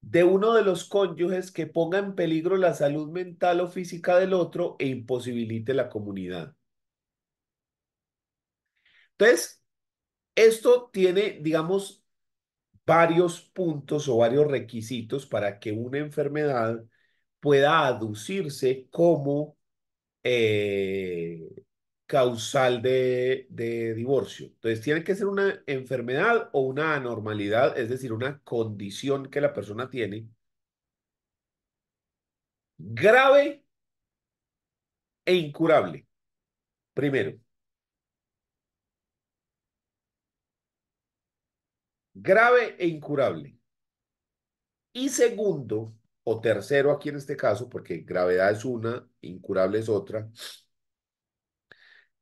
de uno de los cónyuges que ponga en peligro la salud mental o física del otro e imposibilite la comunidad. Entonces, esto tiene, digamos, varios puntos o varios requisitos para que una enfermedad pueda aducirse como eh, causal de, divorcio. Entonces, tiene que ser una enfermedad o una anormalidad, es decir, una condición que la persona tiene grave e incurable. Primero. Grave e incurable. Y segundo, o tercero aquí en este caso, porque gravedad es una, incurable es otra,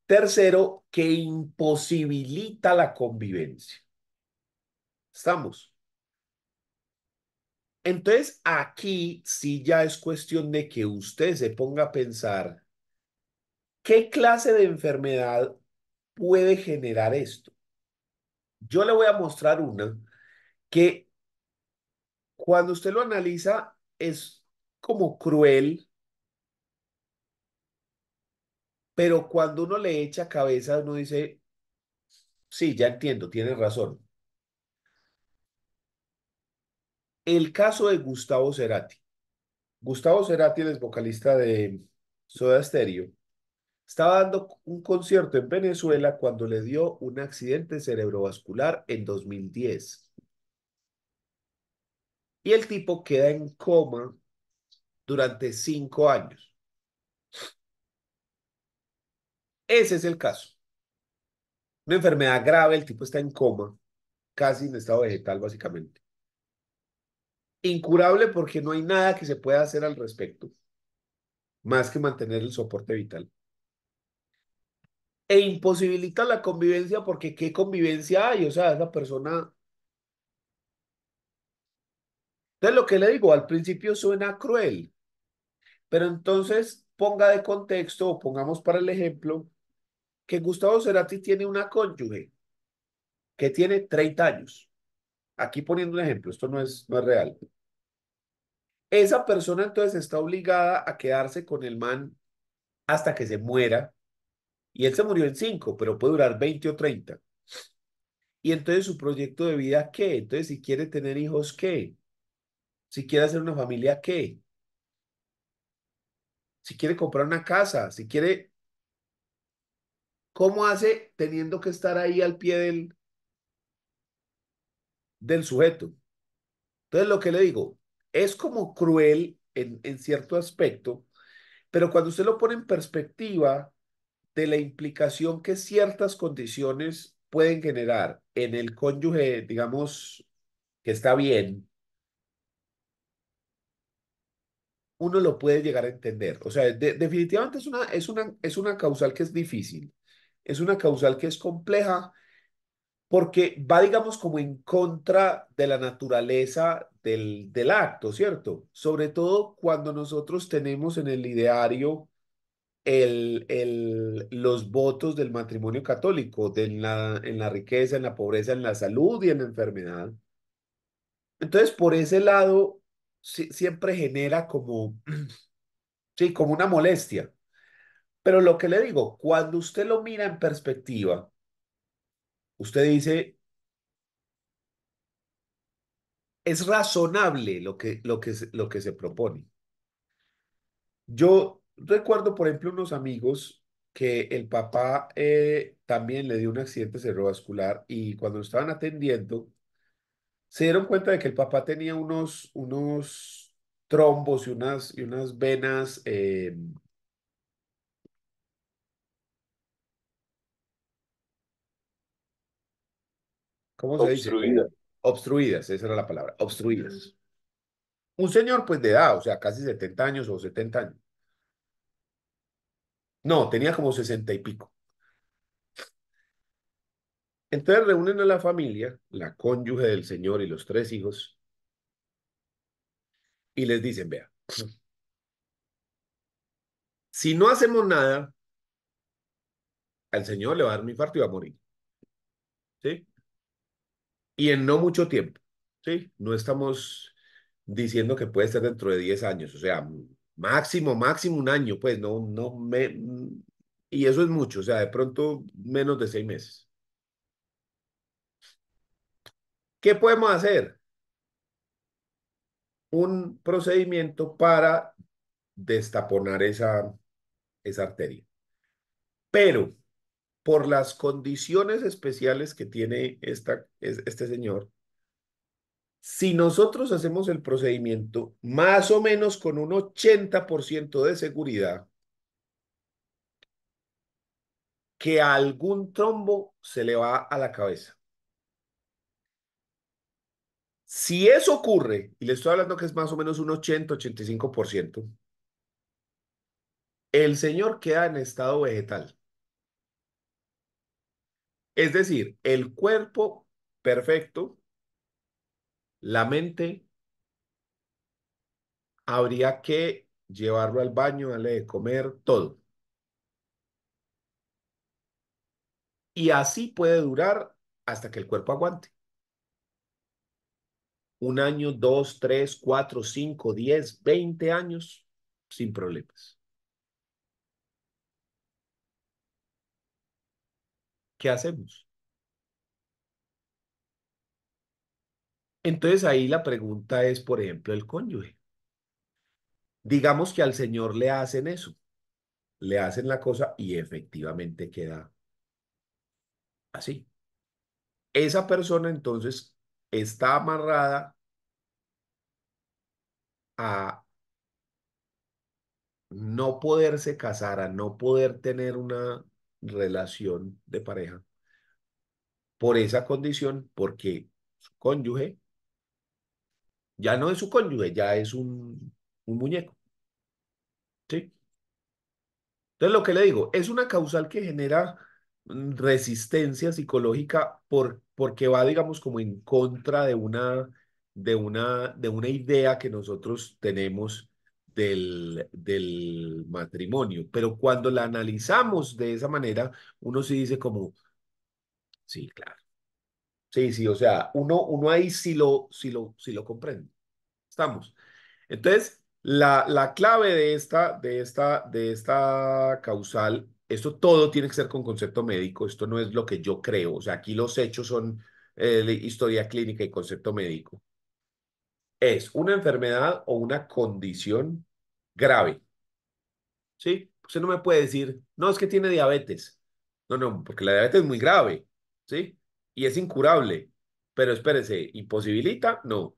Tercero, que imposibilita la convivencia. ¿Estamos? Entonces, aquí sí ya es cuestión de que usted se ponga a pensar qué clase de enfermedad puede generar esto. Yo le voy a mostrar una que cuando usted lo analiza es como cruel Pero cuando uno le echa cabeza, uno dice, sí, ya entiendo, tienes razón. El caso de Gustavo Cerati. Gustavo Cerati, el vocalista de Soda Stereo, estaba dando un concierto en Venezuela cuando le dio un accidente cerebrovascular en 2010. Y el tipo queda en coma durante cinco años. Ese es el caso. Una enfermedad grave, el tipo está en coma, casi en estado vegetal básicamente. Incurable porque no hay nada que se pueda hacer al respecto, más que mantener el soporte vital. E imposibilita la convivencia porque ¿qué convivencia hay? O sea, esa persona... Entonces lo que le digo, al principio suena cruel, pero entonces ponga de contexto o pongamos para el ejemplo que Gustavo Cerati tiene una cónyuge que tiene 30 años. Aquí poniendo un ejemplo, esto no es, no es real. Esa persona entonces está obligada a quedarse con el man hasta que se muera. Y él se murió en 5, pero puede durar 20 o 30. Y entonces su proyecto de vida, ¿qué? Entonces, si quiere tener hijos, ¿qué? Si quiere hacer una familia, ¿qué? Si quiere comprar una casa, si quiere ¿Cómo hace teniendo que estar ahí al pie del, del sujeto? Entonces, lo que le digo, es como cruel en, en cierto aspecto, pero cuando usted lo pone en perspectiva de la implicación que ciertas condiciones pueden generar en el cónyuge, digamos, que está bien, uno lo puede llegar a entender. O sea, definitivamente es una, es, una, es una causal que es difícil es una causal que es compleja porque va, digamos, como en contra de la naturaleza del, del acto, ¿cierto? Sobre todo cuando nosotros tenemos en el ideario el, el, los votos del matrimonio católico, en, la, en la riqueza, en la pobreza, en la salud y en la enfermedad. Entonces, por ese lado, siempre genera como, sí, como una molestia. Pero lo que le digo, cuando usted lo mira en perspectiva, usted dice, es razonable lo que, lo que, lo que se propone. Yo recuerdo, por ejemplo, unos amigos que el papá eh, también le dio un accidente cerebrovascular y cuando lo estaban atendiendo, se dieron cuenta de que el papá tenía unos, unos trombos y unas, y unas venas eh, ¿Cómo se dice? Obstruidas, esa era la palabra, obstruidas. Un señor pues de edad, o sea, casi 70 años o 70 años. No, tenía como 60 y pico. Entonces reúnen a la familia, la cónyuge del señor y los tres hijos, y les dicen, vea, si no hacemos nada, al señor le va a dar un infarto y va a morir. ¿Sí? y en no mucho tiempo. ¿sí? No estamos diciendo que puede ser dentro de 10 años, o sea, máximo, máximo un año, pues no, no me... Y eso es mucho, o sea, de pronto menos de seis meses. ¿Qué podemos hacer? Un procedimiento para destaponar esa, esa arteria. Pero por las condiciones especiales que tiene este señor, si nosotros hacemos el procedimiento más o menos con un 80% de seguridad, que algún trombo se le va a la cabeza. Si eso ocurre, y le estoy hablando que es más o menos un 80-85%, el señor queda en estado vegetal. Es decir, el cuerpo perfecto, la mente habría que llevarlo al baño, darle de comer, todo. Y así puede durar hasta que el cuerpo aguante. Un año, dos, tres, cuatro, cinco, diez, veinte años sin problemas. ¿qué hacemos? Entonces ahí la pregunta es, por ejemplo, el cónyuge. Digamos que al Señor le hacen eso, le hacen la cosa y efectivamente queda así. Esa persona entonces está amarrada a no poderse casar, a no poder tener una relación de pareja por esa condición, porque su cónyuge ya no es su cónyuge, ya es un, un muñeco. ¿Sí? Entonces, lo que le digo, es una causal que genera mm, resistencia psicológica por, porque va, digamos, como en contra de una, de, una, de una idea que nosotros tenemos del, del matrimonio. Pero cuando la analizamos de esa manera, uno sí dice como, sí, claro. Sí, sí, o sea, uno, uno ahí sí lo, sí lo, sí lo comprende. Estamos. Entonces, la, la clave de esta, de, esta, de esta causal, esto todo tiene que ser con concepto médico, esto no es lo que yo creo, o sea, aquí los hechos son eh, historia clínica y concepto médico. Es una enfermedad o una condición grave. Ah. ¿Sí? Usted no me puede decir, no, es que tiene diabetes. No, no, porque la diabetes es muy grave, ¿sí? Y es incurable. Pero espérese, ¿imposibilita? No,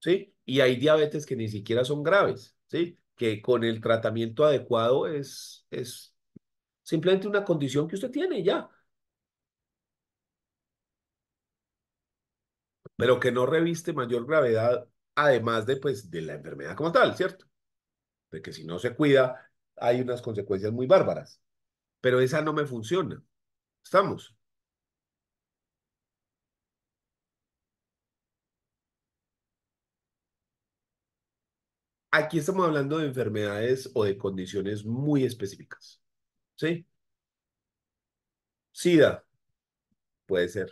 ¿sí? Y hay diabetes que ni siquiera son graves, ¿sí? Que con el tratamiento adecuado es, es simplemente una condición que usted tiene ya. Pero que no reviste mayor gravedad, además de, pues, de la enfermedad como tal, ¿cierto? de que si no se cuida hay unas consecuencias muy bárbaras. Pero esa no me funciona. ¿Estamos? Aquí estamos hablando de enfermedades o de condiciones muy específicas. ¿Sí? SIDA. Puede ser.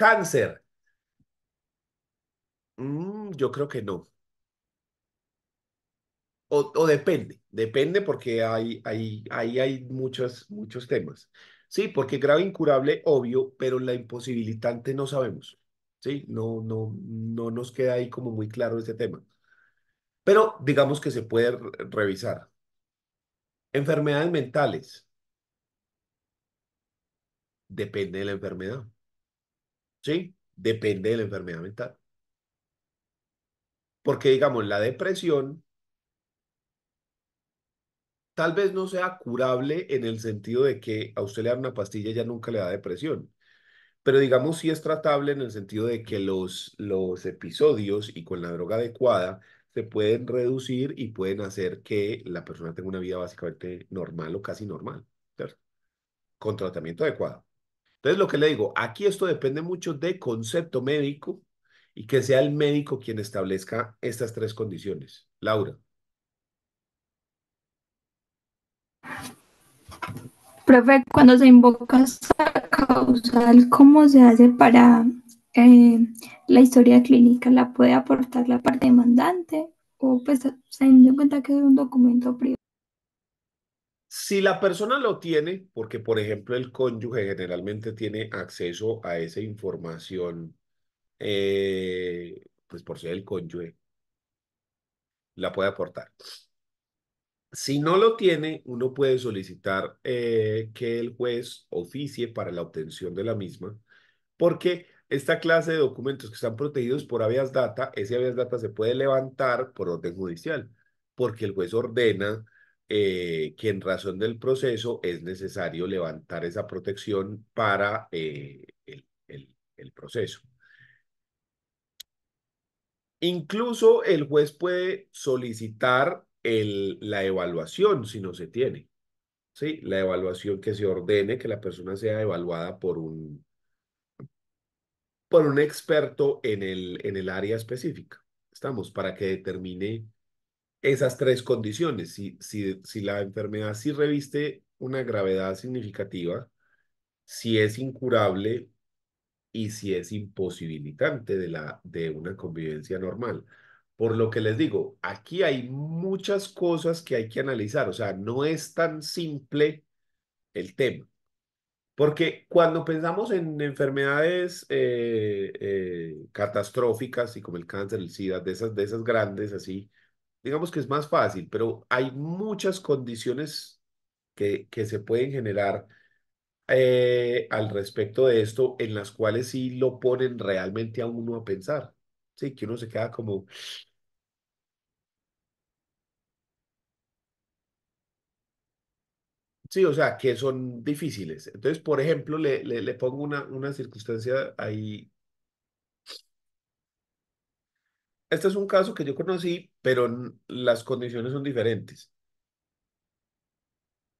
Cáncer. Mm, yo creo que no. O, depende, depende porque hay, hay, ahí hay muchos, muchos temas. Sí, porque grave incurable, obvio, pero la imposibilitante no sabemos. Sí, no, no, no nos queda ahí como muy claro ese tema. Pero digamos que se puede revisar. Enfermedades mentales. Depende de la enfermedad. Sí, depende de la enfermedad mental. Porque digamos, la depresión tal vez no sea curable en el sentido de que a usted le dan una pastilla y ya nunca le da depresión, pero digamos si es tratable en el sentido de que los, los episodios y con la droga adecuada se pueden reducir y pueden hacer que la persona tenga una vida básicamente normal o casi normal, con tratamiento adecuado. Entonces, lo que le digo, aquí esto depende mucho de concepto médico y que sea el médico quien establezca estas tres condiciones. Laura. Profe, cuando se invoca esa causal, ¿cómo se hace para eh, la historia clínica? ¿La puede aportar la parte demandante? O pues teniendo en cuenta que es un documento privado. Si la persona lo tiene, porque por ejemplo el cónyuge generalmente tiene acceso a esa información, eh, pues por ser el cónyuge, la puede aportar. Si no lo tiene, uno puede solicitar eh, que el juez oficie para la obtención de la misma, porque esta clase de documentos que están protegidos por habeas data, ese habeas data se puede levantar por orden judicial, porque el juez ordena eh, que en razón del proceso es necesario levantar esa protección para eh, el, el proceso. Incluso el juez puede solicitar la evaluación si no se tiene. ¿sí? La evaluación que se ordene que la persona sea evaluada por un, por un experto en el, en el área específica. Estamos para que determine esas tres condiciones. Si, si, la enfermedad sí reviste una gravedad significativa, si es incurable y si es imposibilitante de, la, de una convivencia normal. Por lo que les digo, aquí hay muchas cosas que hay que analizar, o sea, no es tan simple el tema. Porque cuando pensamos en enfermedades eh, eh, catastróficas, y como el cáncer, el SIDA, de esas, de esas grandes, así, digamos que es más fácil, pero hay muchas condiciones que, que se pueden generar eh, al respecto de esto, en las cuales sí lo ponen realmente a uno a pensar, ¿sí? Que uno se queda como, Sí, o sea, que son difíciles. Entonces, por ejemplo, le, pongo una, una circunstancia ahí Este es un caso que yo conocí, pero las condiciones son diferentes.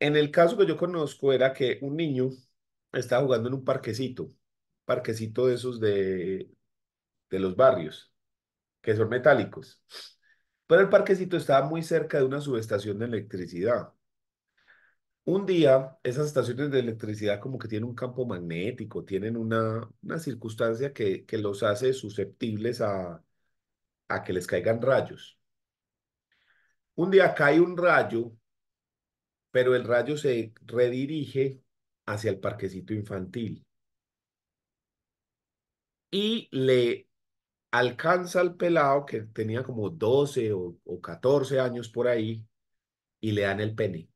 En el caso que yo conozco era que un niño estaba jugando en un parquecito, parquecito de esos de los barrios, que son metálicos. Pero el parquecito estaba muy cerca de una subestación de electricidad. Un día, esas estaciones de electricidad como que tienen un campo magnético, tienen una, una circunstancia que, los hace susceptibles a, a que les caigan rayos. Un día cae un rayo, pero el rayo se redirige hacia el parquecito infantil y le alcanza al pelado que tenía como 12 o, o 14 años por ahí y le dan el pene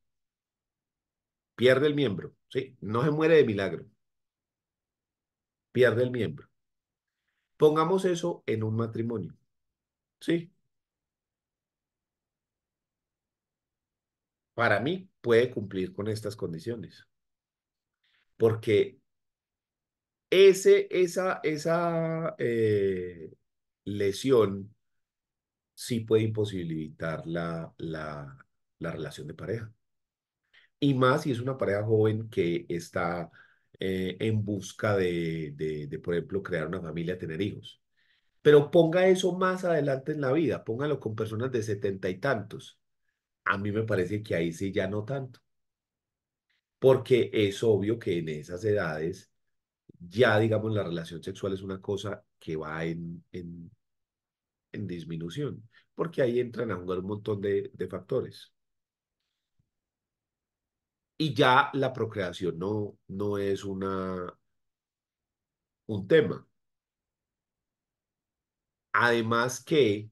pierde el miembro, ¿sí? No se muere de milagro. Pierde el miembro. Pongamos eso en un matrimonio, ¿sí? Para mí puede cumplir con estas condiciones. Porque ese, esa, esa eh, lesión sí puede imposibilitar la, la relación de pareja. Y más si es una pareja joven que está eh, en busca de, por ejemplo, crear una familia, tener hijos. Pero ponga eso más adelante en la vida, póngalo con personas de setenta y tantos. A mí me parece que ahí sí ya no tanto. Porque es obvio que en esas edades ya, digamos, la relación sexual es una cosa que va en, en, disminución, porque ahí entran a jugar un montón de, de factores y ya la procreación no, no es una, un tema. Además que,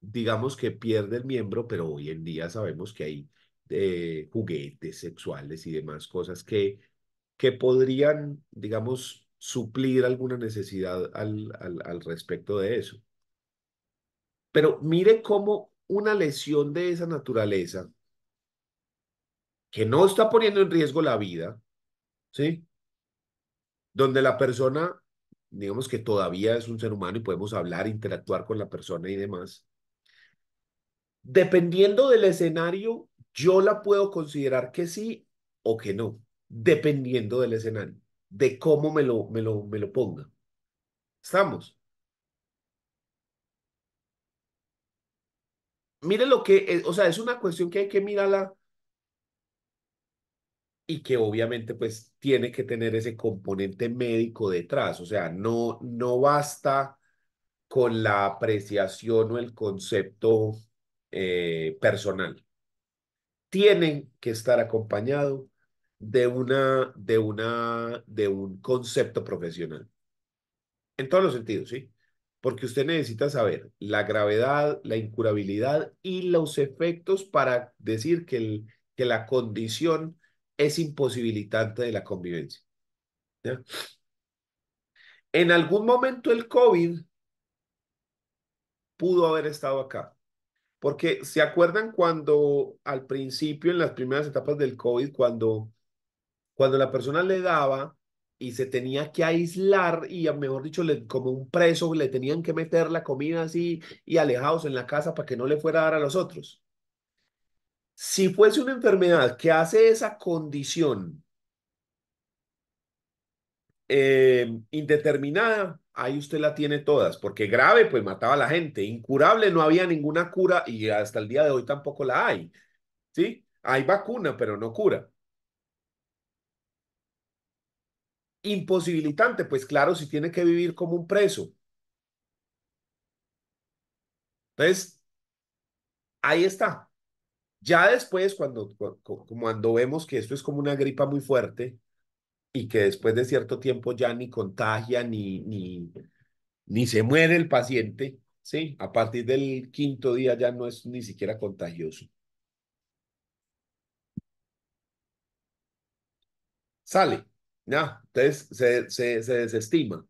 digamos que pierde el miembro, pero hoy en día sabemos que hay eh, juguetes sexuales y demás cosas que, que podrían, digamos, suplir alguna necesidad al, al, al respecto de eso. Pero mire cómo una lesión de esa naturaleza que no está poniendo en riesgo la vida, ¿sí? Donde la persona, digamos que todavía es un ser humano y podemos hablar, interactuar con la persona y demás. Dependiendo del escenario, yo la puedo considerar que sí o que no, dependiendo del escenario, de cómo me lo, me lo, me lo ponga. ¿Estamos? Mire lo que, eh, o sea, es una cuestión que hay que mirarla y que obviamente pues tiene que tener ese componente médico detrás, o sea, no, no basta con la apreciación o el concepto eh, personal. Tienen que estar acompañado de una, de una, de un concepto profesional. En todos los sentidos, ¿sí? Porque usted necesita saber la gravedad, la incurabilidad y los efectos para decir que, el, que la condición es imposibilitante de la convivencia. En algún momento el COVID pudo haber estado acá. Porque se acuerdan cuando al principio, en las primeras etapas del COVID, cuando, cuando la persona le daba y se tenía que aislar y, mejor dicho, como un preso, le tenían que meter la comida así y alejados en la casa para que no le fuera a dar a los otros. Si fuese una enfermedad que hace esa condición em, indeterminada, ahí usted la tiene todas, porque grave pues mataba a la gente, incurable no había ninguna cura y hasta el día de hoy tampoco la hay. ¿Sí? Hay vacuna, pero no cura. Imposibilitante, pues claro, si tiene que vivir como un preso. Entonces, ahí está. Ya después, cuando, cuando vemos que esto es como una gripa muy fuerte y que después de cierto tiempo ya ni contagia ni, ni, ni se muere el paciente, ¿sí? A partir del quinto día ya no es ni siquiera contagioso. Sale, ¿ya? Entonces se, se desestima.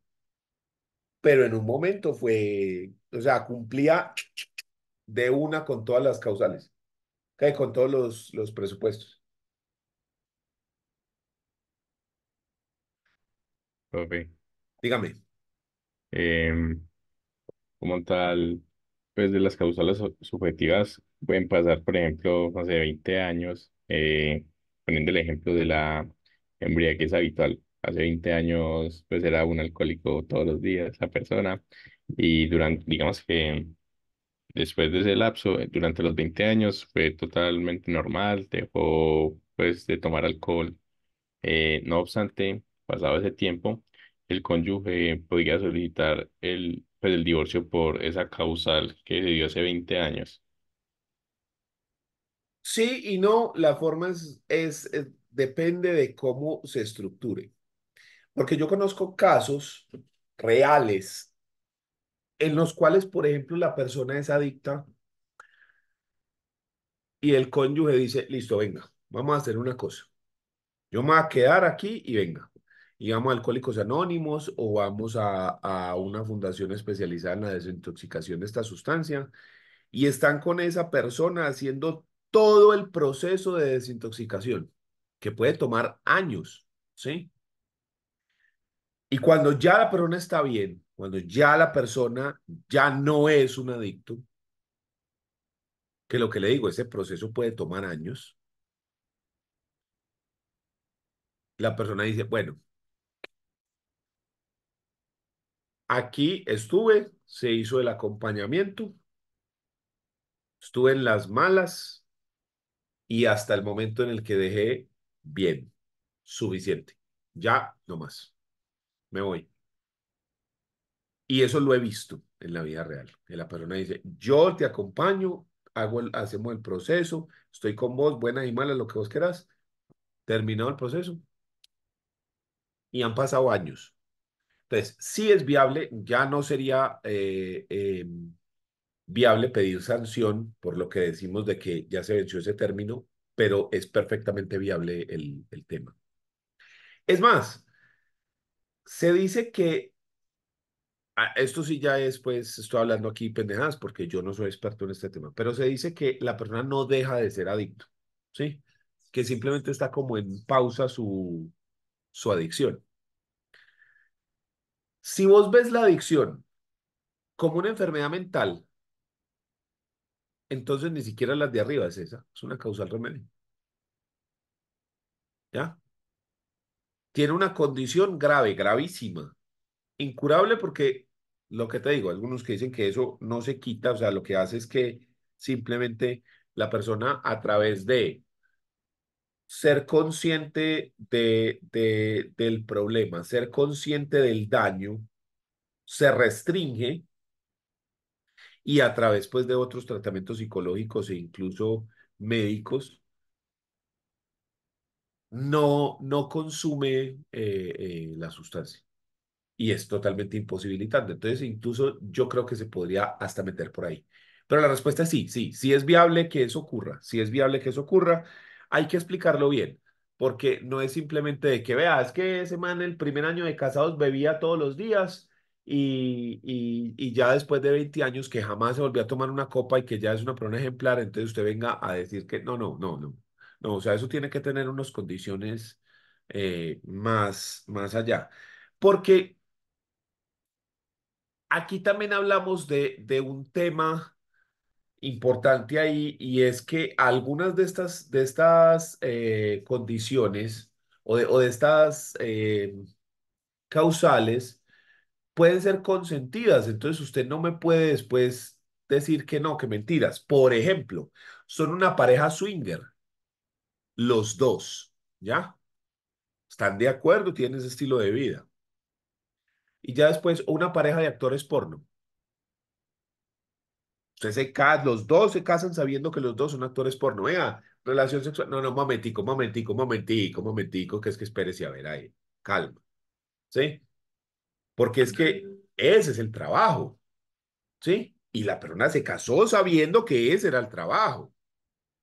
Pero en un momento fue, o sea, cumplía de una con todas las causales. Cae con todos los, los presupuestos. Dígame. Em, como tal, pues de las causas subjetivas pueden pasar, por ejemplo, hace 20 años, eh, poniendo el ejemplo de la embriaguez habitual. Hace 20 años, pues era un alcohólico todos los días la persona y durante, digamos que Después de ese lapso, eh, durante los 20 años, fue totalmente normal, dejó pues, de tomar alcohol. Eh, no obstante, pasado ese tiempo, el cónyuge podría solicitar el, pues, el divorcio por esa causal que se dio hace 20 años. Sí y no, la forma es, es, depende de cómo se estructure. Porque yo conozco casos reales en los cuales, por ejemplo, la persona es adicta y el cónyuge dice, listo, venga, vamos a hacer una cosa. Yo me voy a quedar aquí y venga. Y vamos a Alcohólicos Anónimos o vamos a, una fundación especializada en la desintoxicación de esta sustancia y están con esa persona haciendo todo el proceso de desintoxicación, que puede tomar años, ¿sí? Y cuando ya la persona está bien, cuando ya la persona ya no es un adicto, que lo que le digo, ese proceso puede tomar años, la persona dice, bueno, aquí estuve, se hizo el acompañamiento, estuve en las malas y hasta el momento en el que dejé bien, suficiente, ya no más, me voy. Y eso lo he visto en la vida real. Que la persona dice, yo te acompaño, hago hacemos el proceso, estoy con vos, buena y mala lo que vos querás. Terminado el proceso. Y han pasado años. Entonces, sí es viable, ya no sería eh, eh, viable pedir sanción por lo que decimos de que ya se venció ese término, pero es perfectamente viable el, el tema. Es más, se dice que Ah, esto sí ya es, pues, estoy hablando aquí pendejadas porque yo no soy experto en este tema, pero se dice que la persona no deja de ser adicto, ¿sí? Que simplemente está como en pausa su, su adicción. Si vos ves la adicción como una enfermedad mental, entonces ni siquiera las de arriba es esa, es una causal remedio. ¿Ya? Tiene una condición grave, gravísima, incurable porque lo que te digo, algunos que dicen que eso no se quita, o sea, lo que hace es que simplemente la persona a través de ser consciente de, de, del problema, ser consciente del daño, se restringe y a través pues de otros tratamientos psicológicos e incluso médicos, no, no consume eh, eh, la sustancia y es totalmente imposibilitante. Entonces, incluso yo creo que se podría hasta meter por ahí. Pero la respuesta es sí, sí, sí es viable que eso ocurra, Si es viable que eso ocurra. Hay que explicarlo bien, porque no es simplemente de que vea, es que ese man el primer año de casados bebía todos los días y, y, ya después de 20 años que jamás se volvió a tomar una copa y que ya es una persona ejemplar, entonces usted venga a decir que no, no, no, no. No, o sea, eso tiene que tener unas condiciones eh, más, más allá. Porque aquí también hablamos de, un tema importante ahí y es que algunas de estas, de estas eh, condiciones o de, estas eh, causales pueden ser consentidas. Entonces usted no me puede después decir que no, que mentiras. Por ejemplo, son una pareja swinger, los dos, ¿ya? Están de acuerdo, tienen ese estilo de vida y ya después una pareja de actores porno. Usted se casan, los dos se casan sabiendo que los dos son actores porno. vea relación sexual. No, no, momentico, momentico, momentico, momentico, que es que espérese a ver ahí. Calma. ¿Sí? Porque es que ese es el trabajo. ¿Sí? Y la persona se casó sabiendo que ese era el trabajo.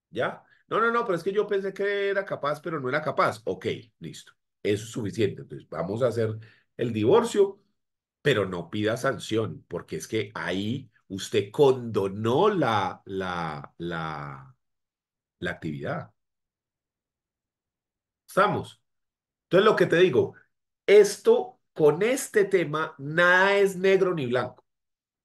¿Ya? No, no, no, pero es que yo pensé que era capaz, pero no era capaz. Ok, listo. Eso es suficiente. Entonces, vamos a hacer el divorcio pero no pida sanción, porque es que ahí usted condonó la, la, la, la actividad. ¿Estamos? Entonces lo que te digo, esto con este tema nada es negro ni blanco.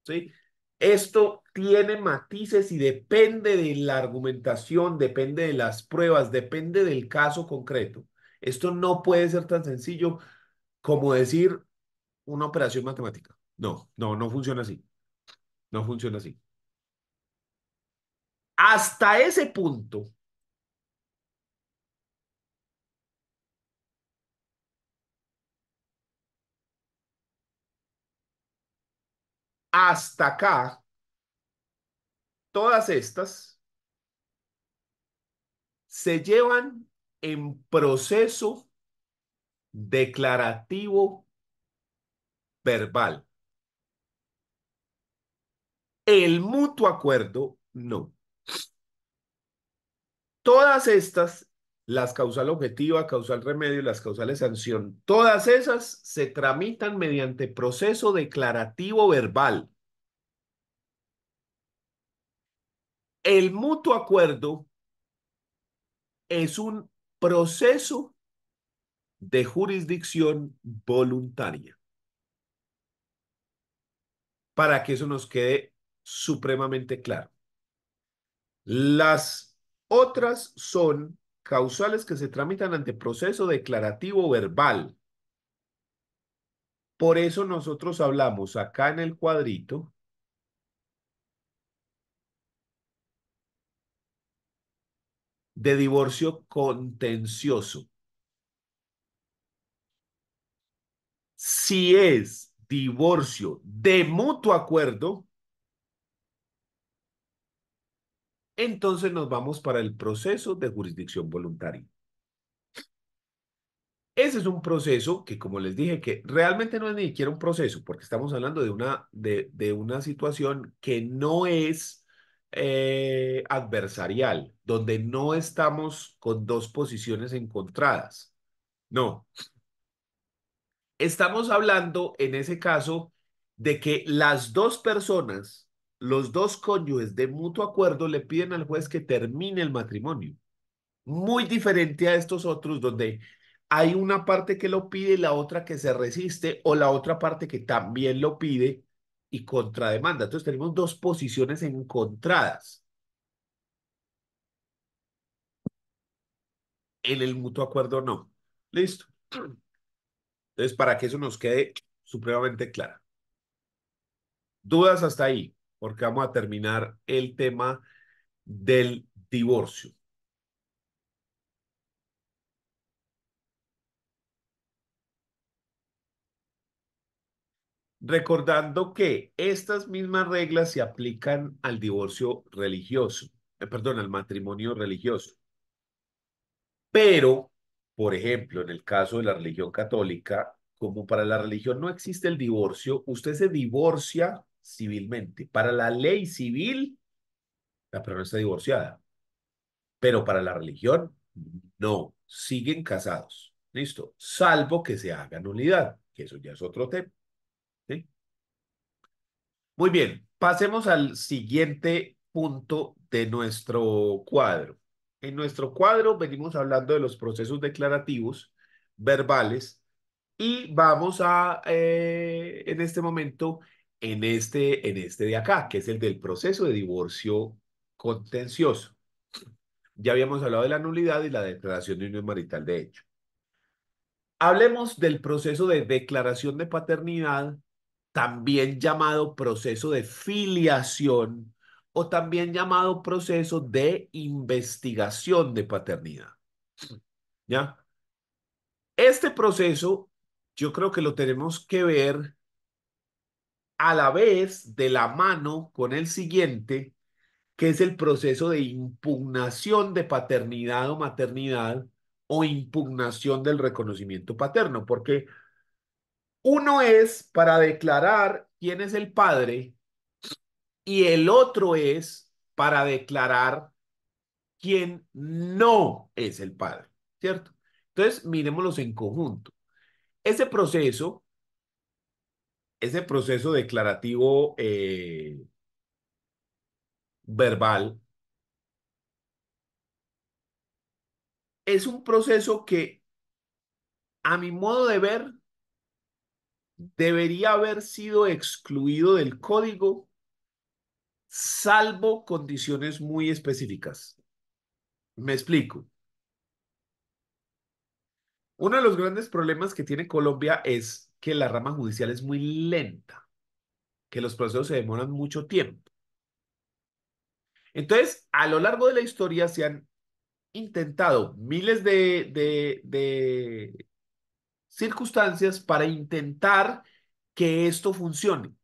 ¿sí? Esto tiene matices y depende de la argumentación, depende de las pruebas, depende del caso concreto. Esto no puede ser tan sencillo como decir, una operación matemática. No, no, no funciona así. No funciona así. Hasta ese punto, hasta acá, todas estas se llevan en proceso declarativo verbal. El mutuo acuerdo, no. Todas estas, las causal objetiva, causal remedio las causales sanción, todas esas se tramitan mediante proceso declarativo verbal. El mutuo acuerdo es un proceso de jurisdicción voluntaria para que eso nos quede supremamente claro. Las otras son causales que se tramitan ante proceso declarativo verbal. Por eso nosotros hablamos acá en el cuadrito de divorcio contencioso. Si es divorcio de mutuo acuerdo, entonces nos vamos para el proceso de jurisdicción voluntaria. Ese es un proceso que, como les dije, que realmente no es ni siquiera un proceso, porque estamos hablando de una, de, una situación que no es eh, adversarial, donde no estamos con dos posiciones encontradas. No, Estamos hablando en ese caso de que las dos personas, los dos cónyuges de mutuo acuerdo le piden al juez que termine el matrimonio. Muy diferente a estos otros donde hay una parte que lo pide y la otra que se resiste o la otra parte que también lo pide y contrademanda. Entonces tenemos dos posiciones encontradas. En el mutuo acuerdo no. Listo. Entonces, para que eso nos quede supremamente claro. Dudas hasta ahí, porque vamos a terminar el tema del divorcio. Recordando que estas mismas reglas se aplican al divorcio religioso, eh, perdón, al matrimonio religioso. Pero por ejemplo, en el caso de la religión católica, como para la religión no existe el divorcio, usted se divorcia civilmente. Para la ley civil, la persona está divorciada. Pero para la religión, no. Siguen casados. Listo. Salvo que se haga unidad, que eso ya es otro tema. Muy bien. Pasemos al siguiente punto de nuestro cuadro. En nuestro cuadro venimos hablando de los procesos declarativos verbales y vamos a, eh, en este momento, en este, en este de acá, que es el del proceso de divorcio contencioso. Ya habíamos hablado de la nulidad y la declaración de unión marital de hecho. Hablemos del proceso de declaración de paternidad, también llamado proceso de filiación o también llamado proceso de investigación de paternidad. ¿Ya? Este proceso yo creo que lo tenemos que ver a la vez de la mano con el siguiente, que es el proceso de impugnación de paternidad o maternidad o impugnación del reconocimiento paterno, porque uno es para declarar quién es el padre y el otro es para declarar quién no es el Padre, ¿cierto? Entonces, miremoslos en conjunto. Ese proceso, ese proceso declarativo eh, verbal, es un proceso que, a mi modo de ver, debería haber sido excluido del código salvo condiciones muy específicas. Me explico. Uno de los grandes problemas que tiene Colombia es que la rama judicial es muy lenta, que los procesos se demoran mucho tiempo. Entonces, a lo largo de la historia se han intentado miles de, circunstancias para intentar que esto funcione.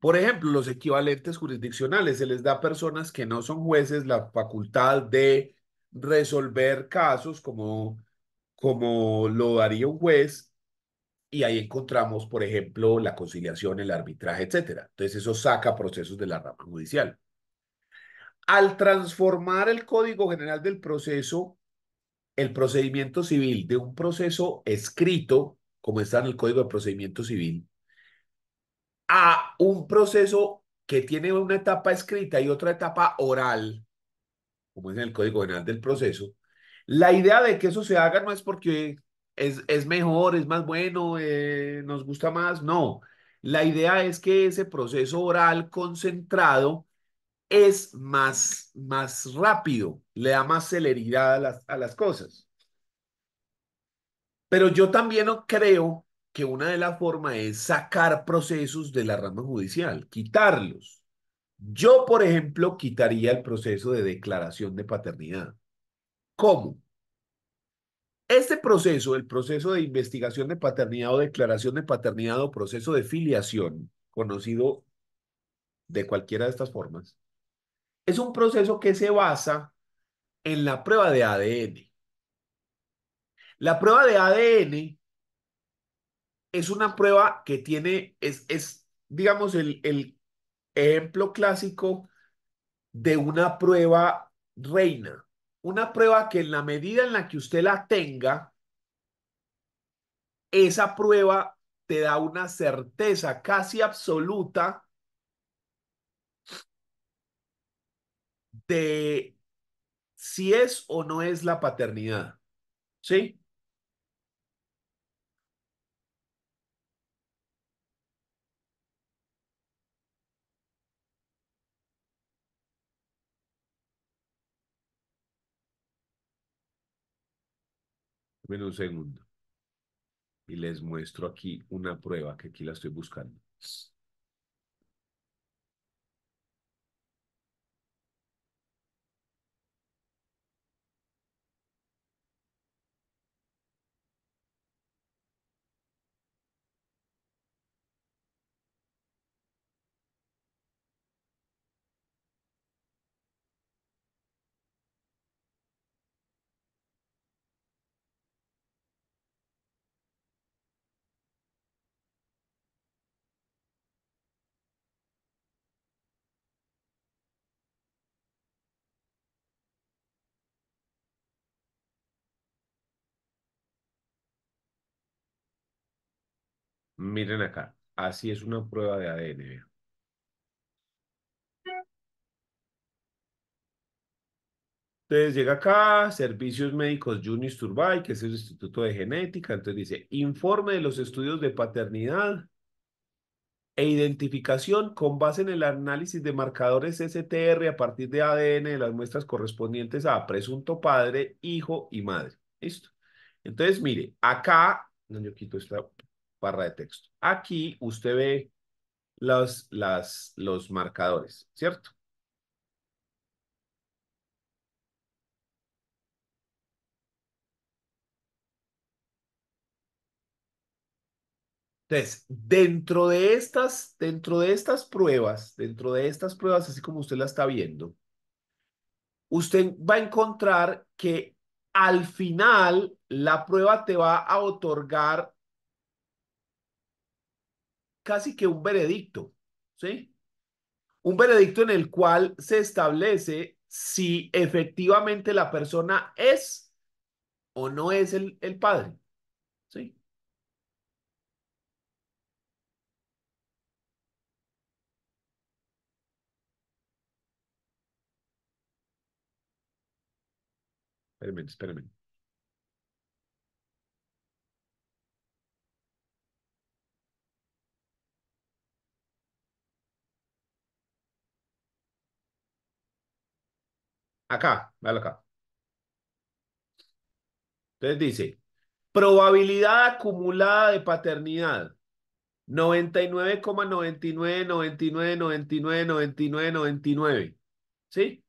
Por ejemplo, los equivalentes jurisdiccionales se les da a personas que no son jueces la facultad de resolver casos como, como lo daría un juez y ahí encontramos, por ejemplo, la conciliación, el arbitraje, etcétera. Entonces eso saca procesos de la rama judicial. Al transformar el Código General del Proceso, el procedimiento civil de un proceso escrito, como está en el Código de Procedimiento Civil, a un proceso que tiene una etapa escrita y otra etapa oral, como es en el Código General del Proceso, la idea de que eso se haga no es porque es, es mejor, es más bueno, eh, nos gusta más, no. La idea es que ese proceso oral concentrado es más, más rápido, le da más celeridad a las, a las cosas. Pero yo también no creo que una de las formas es sacar procesos de la rama judicial, quitarlos. Yo, por ejemplo, quitaría el proceso de declaración de paternidad. ¿Cómo? Este proceso, el proceso de investigación de paternidad o declaración de paternidad o proceso de filiación, conocido de cualquiera de estas formas, es un proceso que se basa en la prueba de ADN. La prueba de ADN es una prueba que tiene, es, digamos, el, el ejemplo clásico de una prueba reina. Una prueba que en la medida en la que usted la tenga, esa prueba te da una certeza casi absoluta de si es o no es la paternidad. ¿Sí? un segundo. Y les muestro aquí una prueba que aquí la estoy buscando. Miren acá, así es una prueba de ADN. Entonces llega acá, Servicios Médicos Junis Turbay, que es el Instituto de Genética. Entonces dice, informe de los estudios de paternidad e identificación con base en el análisis de marcadores STR a partir de ADN de las muestras correspondientes a presunto padre, hijo y madre. ¿Listo? Entonces, mire, acá, no, yo quito esta barra de texto. Aquí usted ve los, los marcadores, ¿cierto? Entonces, dentro de estas, dentro de estas pruebas, dentro de estas pruebas, así como usted la está viendo, usted va a encontrar que al final la prueba te va a otorgar casi que un veredicto, ¿sí? Un veredicto en el cual se establece si efectivamente la persona es o no es el, el padre, ¿sí? Espérenme, espérenme. Acá, dale acá. Entonces dice, probabilidad acumulada de paternidad. 99,99, ¿Sí?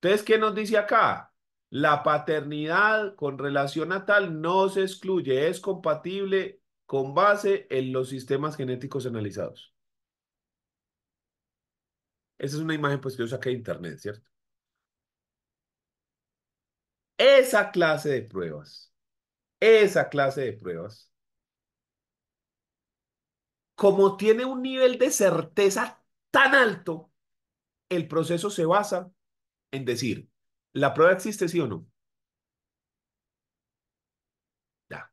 Entonces, ¿qué nos dice acá? La paternidad con relación a tal no se excluye, es compatible con base en los sistemas genéticos analizados. Esa es una imagen pues, que yo saqué de internet, ¿cierto? Esa clase de pruebas, esa clase de pruebas, como tiene un nivel de certeza tan alto, el proceso se basa en decir, ¿la prueba existe sí o no? Ya.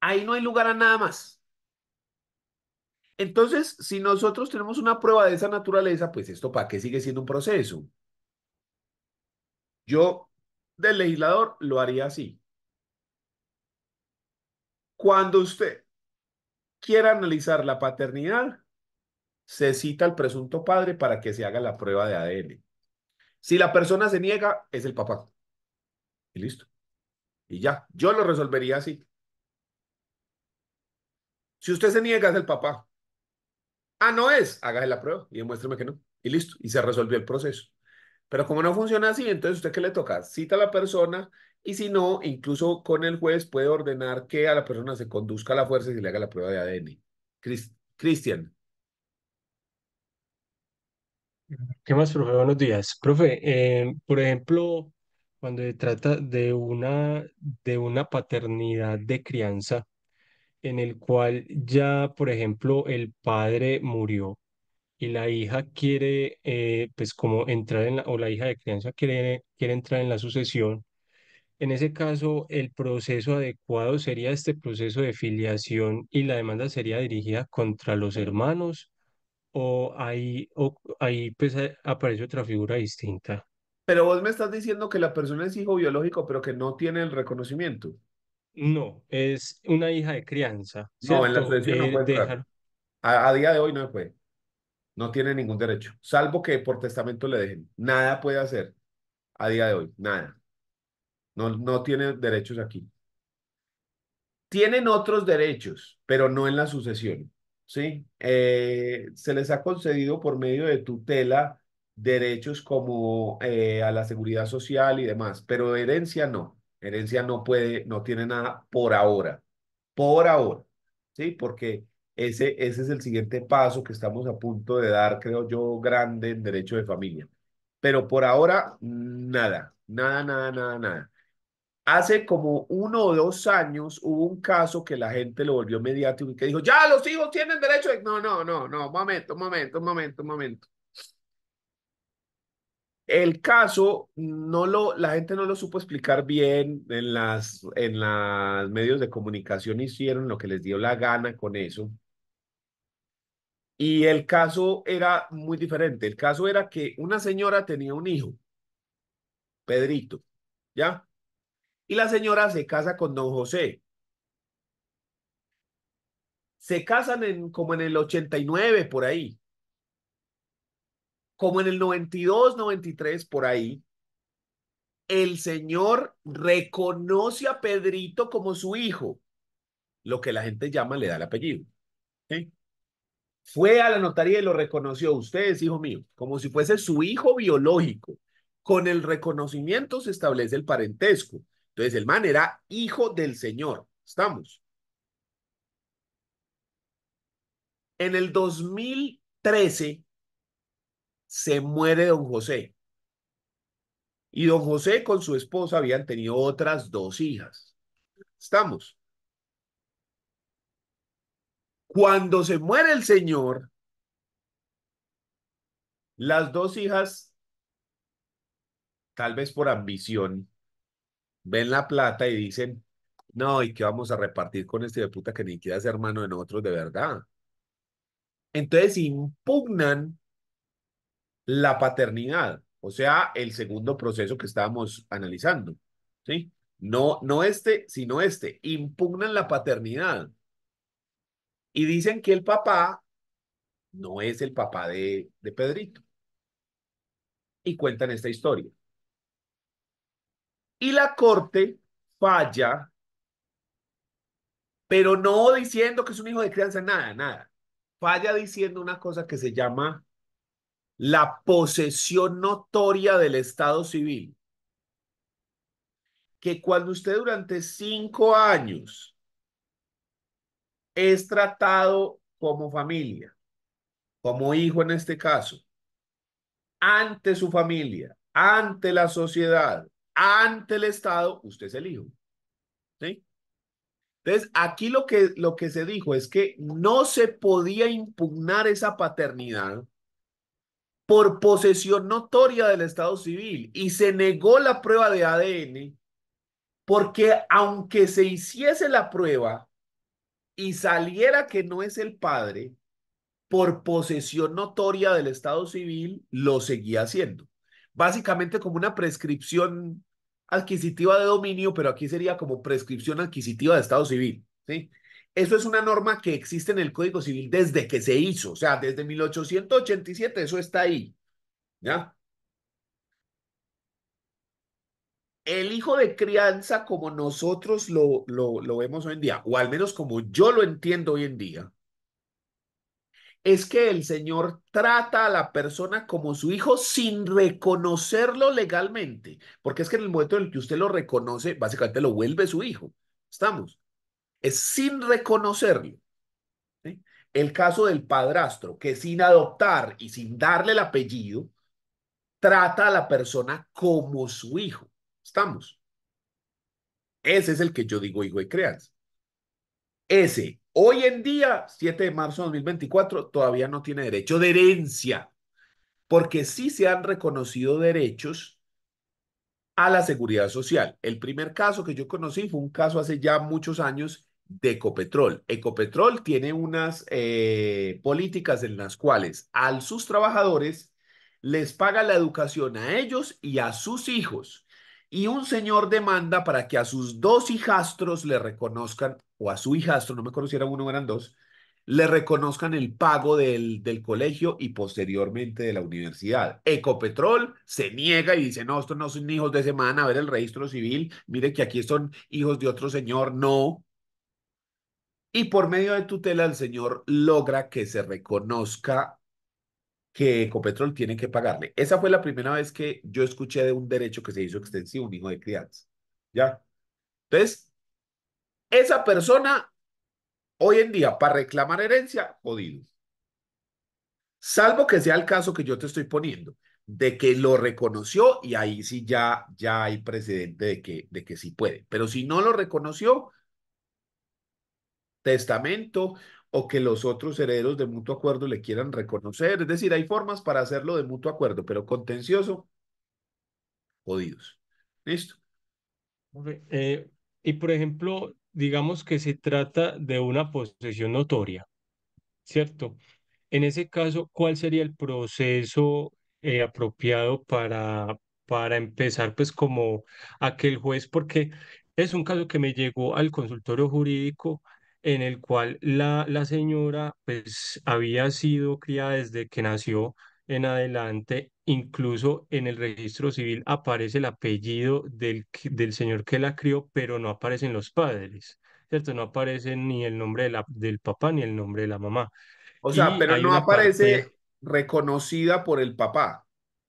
Ahí no hay lugar a nada más. Entonces, si nosotros tenemos una prueba de esa naturaleza, pues esto para qué sigue siendo un proceso. Yo, del legislador, lo haría así. Cuando usted quiera analizar la paternidad, se cita al presunto padre para que se haga la prueba de ADN. Si la persona se niega, es el papá. Y listo. Y ya, yo lo resolvería así. Si usted se niega, es el papá. Ah, no es, hágase la prueba y demuéstreme que no. Y listo, y se resolvió el proceso. Pero como no funciona así, entonces usted qué le toca? Cita a la persona y si no, incluso con el juez puede ordenar que a la persona se conduzca a la fuerza y se le haga la prueba de ADN. Cristian. ¿Qué más, profe? Buenos días. Profe, eh, por ejemplo, cuando se trata de una, de una paternidad de crianza en el cual ya, por ejemplo, el padre murió y la hija quiere, eh, pues como entrar en la, o la hija de crianza quiere, quiere entrar en la sucesión, en ese caso el proceso adecuado sería este proceso de filiación y la demanda sería dirigida contra los hermanos o ahí, o ahí pues eh, aparece otra figura distinta. Pero vos me estás diciendo que la persona es hijo biológico, pero que no tiene el reconocimiento. No, es una hija de crianza. No, en la sucesión no eh, puede a, a, día de hoy no puede. No tiene ningún derecho, salvo que por testamento le dejen. Nada puede hacer a día de hoy, nada. No, no tiene derechos aquí. Tienen otros derechos, pero no en la sucesión. ¿sí? Eh, se les ha concedido por medio de tutela derechos como eh, a la seguridad social y demás, pero herencia no. Herencia no puede, no tiene nada por ahora. Por ahora, ¿sí? Porque ese, ese es el siguiente paso que estamos a punto de dar, creo yo, grande en derecho de familia. Pero por ahora, nada, nada, nada, nada, nada. Hace como uno o dos años hubo un caso que la gente lo volvió mediático y que dijo, ya los hijos tienen derecho. De... No, no, no, no, momento, momento, momento, momento. El caso no lo, la gente no lo supo explicar bien en las, en las medios de comunicación hicieron lo que les dio la gana con eso. Y el caso era muy diferente. El caso era que una señora tenía un hijo, Pedrito, ¿ya? Y la señora se casa con don José. Se casan en, como en el 89, por ahí. Como en el 92, 93, por ahí. El señor reconoce a Pedrito como su hijo, lo que la gente llama le da el apellido. ¿sí? Fue a la notaría y lo reconoció. Usted hijo mío, como si fuese su hijo biológico. Con el reconocimiento se establece el parentesco. Entonces, el man era hijo del Señor. ¿Estamos? En el 2013 se muere don José. Y don José con su esposa habían tenido otras dos hijas. ¿Estamos? Cuando se muere el señor, las dos hijas, tal vez por ambición, ven la plata y dicen, no, ¿y qué vamos a repartir con este de puta que ni quiera ser hermano de nosotros de verdad? Entonces impugnan la paternidad, o sea, el segundo proceso que estábamos analizando, ¿sí? No, no este, sino este, impugnan la paternidad. Y dicen que el papá no es el papá de, Pedrito. Y cuentan esta historia. Y la corte falla, pero no diciendo que es un hijo de crianza, nada, nada. Falla diciendo una cosa que se llama la posesión notoria del Estado civil. Que cuando usted durante cinco años es tratado como familia, como hijo en este caso, ante su familia, ante la sociedad, ante el Estado, usted es el hijo. ¿Sí? Entonces, aquí lo que, lo que se dijo es que no se podía impugnar esa paternidad por posesión notoria del Estado civil y se negó la prueba de ADN porque aunque se hiciese la prueba, y saliera que no es el padre, por posesión notoria del Estado civil, lo seguía haciendo. Básicamente como una prescripción adquisitiva de dominio, pero aquí sería como prescripción adquisitiva de Estado civil. ¿sí? Eso es una norma que existe en el Código Civil desde que se hizo, o sea, desde 1887, eso está ahí. ¿Ya? el hijo de crianza como nosotros lo, lo, vemos hoy en día, o al menos como yo lo entiendo hoy en día, es que el Señor trata a la persona como su hijo sin reconocerlo legalmente, porque es que en el momento en el que usted lo reconoce, básicamente lo vuelve su hijo. ¿Estamos? Es sin reconocerlo. El caso del padrastro, que sin adoptar y sin darle el apellido, trata a la persona como su hijo estamos. Ese es el que yo digo, hijo de creas. Ese, hoy en día, 7 de marzo de 2024, todavía no tiene derecho de herencia, porque sí se han reconocido derechos a la seguridad social. El primer caso que yo conocí fue un caso hace ya muchos años de Ecopetrol. Ecopetrol tiene unas eh, políticas en las cuales a sus trabajadores les paga la educación a ellos y a sus hijos y un señor demanda para que a sus dos hijastros le reconozcan, o a su hijastro, no me conociera uno, eran dos, le reconozcan el pago del, del colegio y posteriormente de la universidad. Ecopetrol se niega y dice, no, estos no son hijos de semana, a ver el registro civil, mire que aquí son hijos de otro señor, no. Y por medio de tutela el señor logra que se reconozca que Ecopetrol tiene que pagarle. Esa fue la primera vez que yo escuché de un derecho que se hizo extensivo, un hijo de crianza. ¿Ya? Entonces, esa persona hoy en día para reclamar herencia, jodido. Salvo que sea el caso que yo te estoy poniendo, de que lo reconoció y ahí sí ya, ya hay precedente de que, de que sí puede. Pero si no lo reconoció, testamento o que los otros herederos de mutuo acuerdo le quieran reconocer. Es decir, hay formas para hacerlo de mutuo acuerdo, pero contencioso, jodidos. Listo. Eh, y por ejemplo, digamos que se trata de una posesión notoria, ¿cierto? En ese caso, ¿cuál sería el proceso eh, apropiado para, para empezar pues como aquel juez? Porque es un caso que me llegó al consultorio jurídico en el cual la, la señora pues había sido criada desde que nació en adelante, incluso en el registro civil aparece el apellido del, del señor que la crió, pero no aparecen los padres, ¿cierto? No aparece ni el nombre de la, del papá ni el nombre de la mamá. O sea, pero no aparece reconocida por el papá,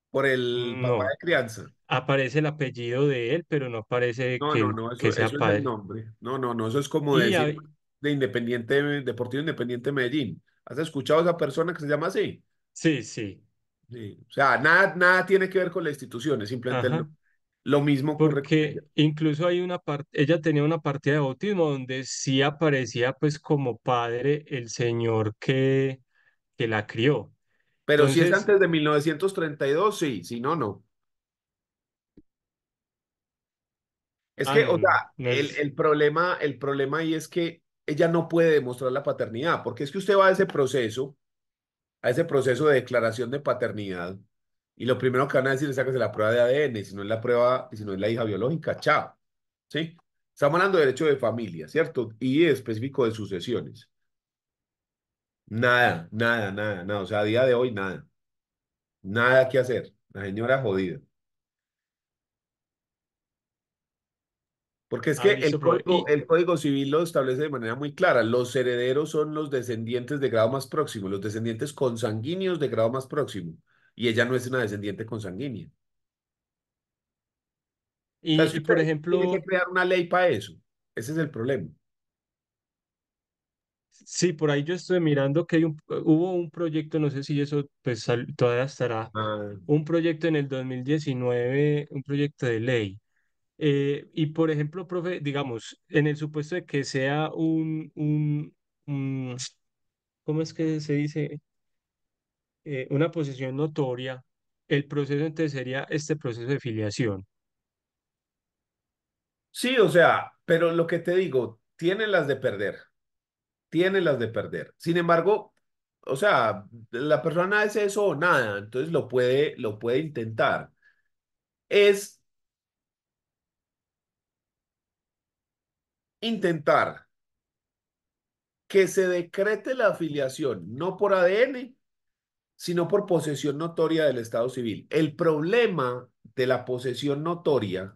por el papá de crianza. Aparece el apellido de él, pero no aparece no, que, no, que, sea eso nombre. No, no, no, eso es como decir de Independiente, Deportivo Independiente Medellín. ¿Has escuchado a esa persona que se llama así? Sí, sí. sí. O sea, nada, nada tiene que ver con institución es simplemente lo, mismo. Porque incluso hay una parte, ella tenía una partida de bautismo donde sí aparecía pues como padre el señor que, que la crió. Pero si es antes de 1932, sí, si no, no. Es ah, que, o sea, el, el, problema, el problema ahí es que ella no puede demostrar la paternidad, porque es que usted va a ese proceso, a ese proceso de declaración de paternidad, y lo primero que van a decir es sáquese la prueba de ADN, si no es la prueba, si no es la hija biológica, chao. ¿Sí? Estamos hablando de derecho de familia, ¿cierto? Y específico de sucesiones. Nada, nada, nada, nada. O sea, a día de hoy, nada. Nada que hacer. La señora jodida. Porque es ah, que el código, civil lo establece de manera muy clara. Los herederos son los descendientes de grado más próximo, los descendientes consanguíneos de grado más próximo. Y ella no es una descendiente consanguínea. Y, por ejemplo... Tiene que crear una ley para eso. Ese es el problema. Sí, por ahí yo estoy mirando que hubo un proyecto, no sé si eso pues, todavía estará, ah. un proyecto en el 2019, un proyecto de ley eh, y por ejemplo, profe, digamos, en el supuesto de que sea un, un, ¿cómo es que se dice? Eh, una posición notoria, el proceso entonces sería este proceso de filiación. Sí, o sea, pero lo que te digo, tiene las de perder, tiene las de perder. Sin embargo, o sea, la persona es eso o nada, entonces lo puede, lo puede intentar. Es intentar que se decrete la afiliación, no por ADN, sino por posesión notoria del Estado civil. El problema de la posesión notoria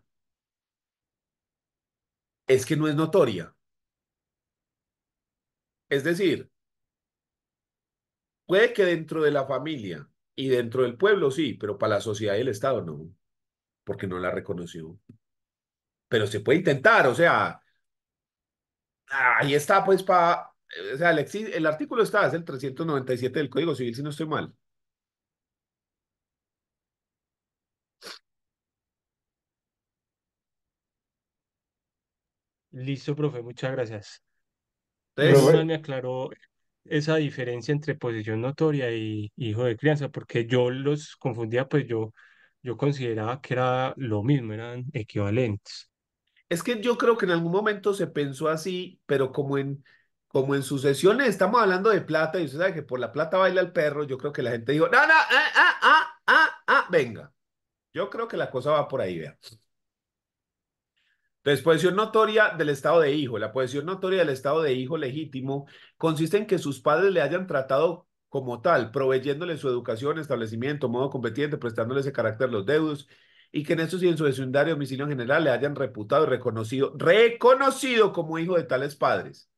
es que no es notoria. Es decir, puede que dentro de la familia y dentro del pueblo sí, pero para la sociedad y el Estado no, porque no la reconoció. Pero se puede intentar, o sea, ahí está, pues, para. O sea, el, el artículo está, es el 397 del Código Civil, si no estoy mal. Listo, profe, muchas gracias. Entonces, me aclaró esa diferencia entre posición notoria y hijo de crianza, porque yo los confundía, pues yo, yo consideraba que era lo mismo, eran equivalentes. Es que yo creo que en algún momento se pensó así, pero como en, como en sucesiones estamos hablando de plata y usted sabe que por la plata baila el perro, yo creo que la gente dijo, no, no, ah, ah, ah, venga. Yo creo que la cosa va por ahí, vea. Entonces, posesión notoria del estado de hijo. La posesión notoria del estado de hijo legítimo consiste en que sus padres le hayan tratado como tal, proveyéndole su educación, establecimiento, modo competente, prestándole ese carácter a los deudos y que en eso y en su vecindario domicilio en general le hayan reputado y reconocido, reconocido como hijo de tales padres.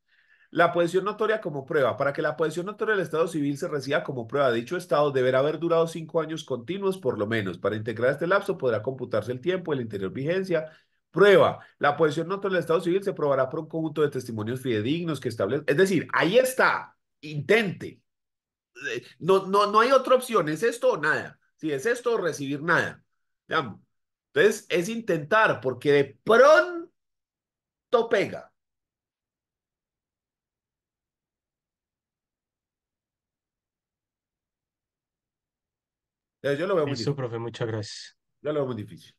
La posición notoria como prueba. Para que la posición notoria del Estado civil se reciba como prueba dicho Estado, deberá haber durado cinco años continuos por lo menos. Para integrar este lapso podrá computarse el tiempo, el interior vigencia. Prueba. La posición notoria del Estado civil se probará por un conjunto de testimonios fidedignos que establezca Es decir, ahí está. Intente. Eh, no, no, no hay otra opción. ¿Es esto o nada? Si es esto, o recibir nada entonces es intentar, porque de pronto pega. Yo lo veo muy difícil. profe, muchas gracias. Yo lo veo muy difícil.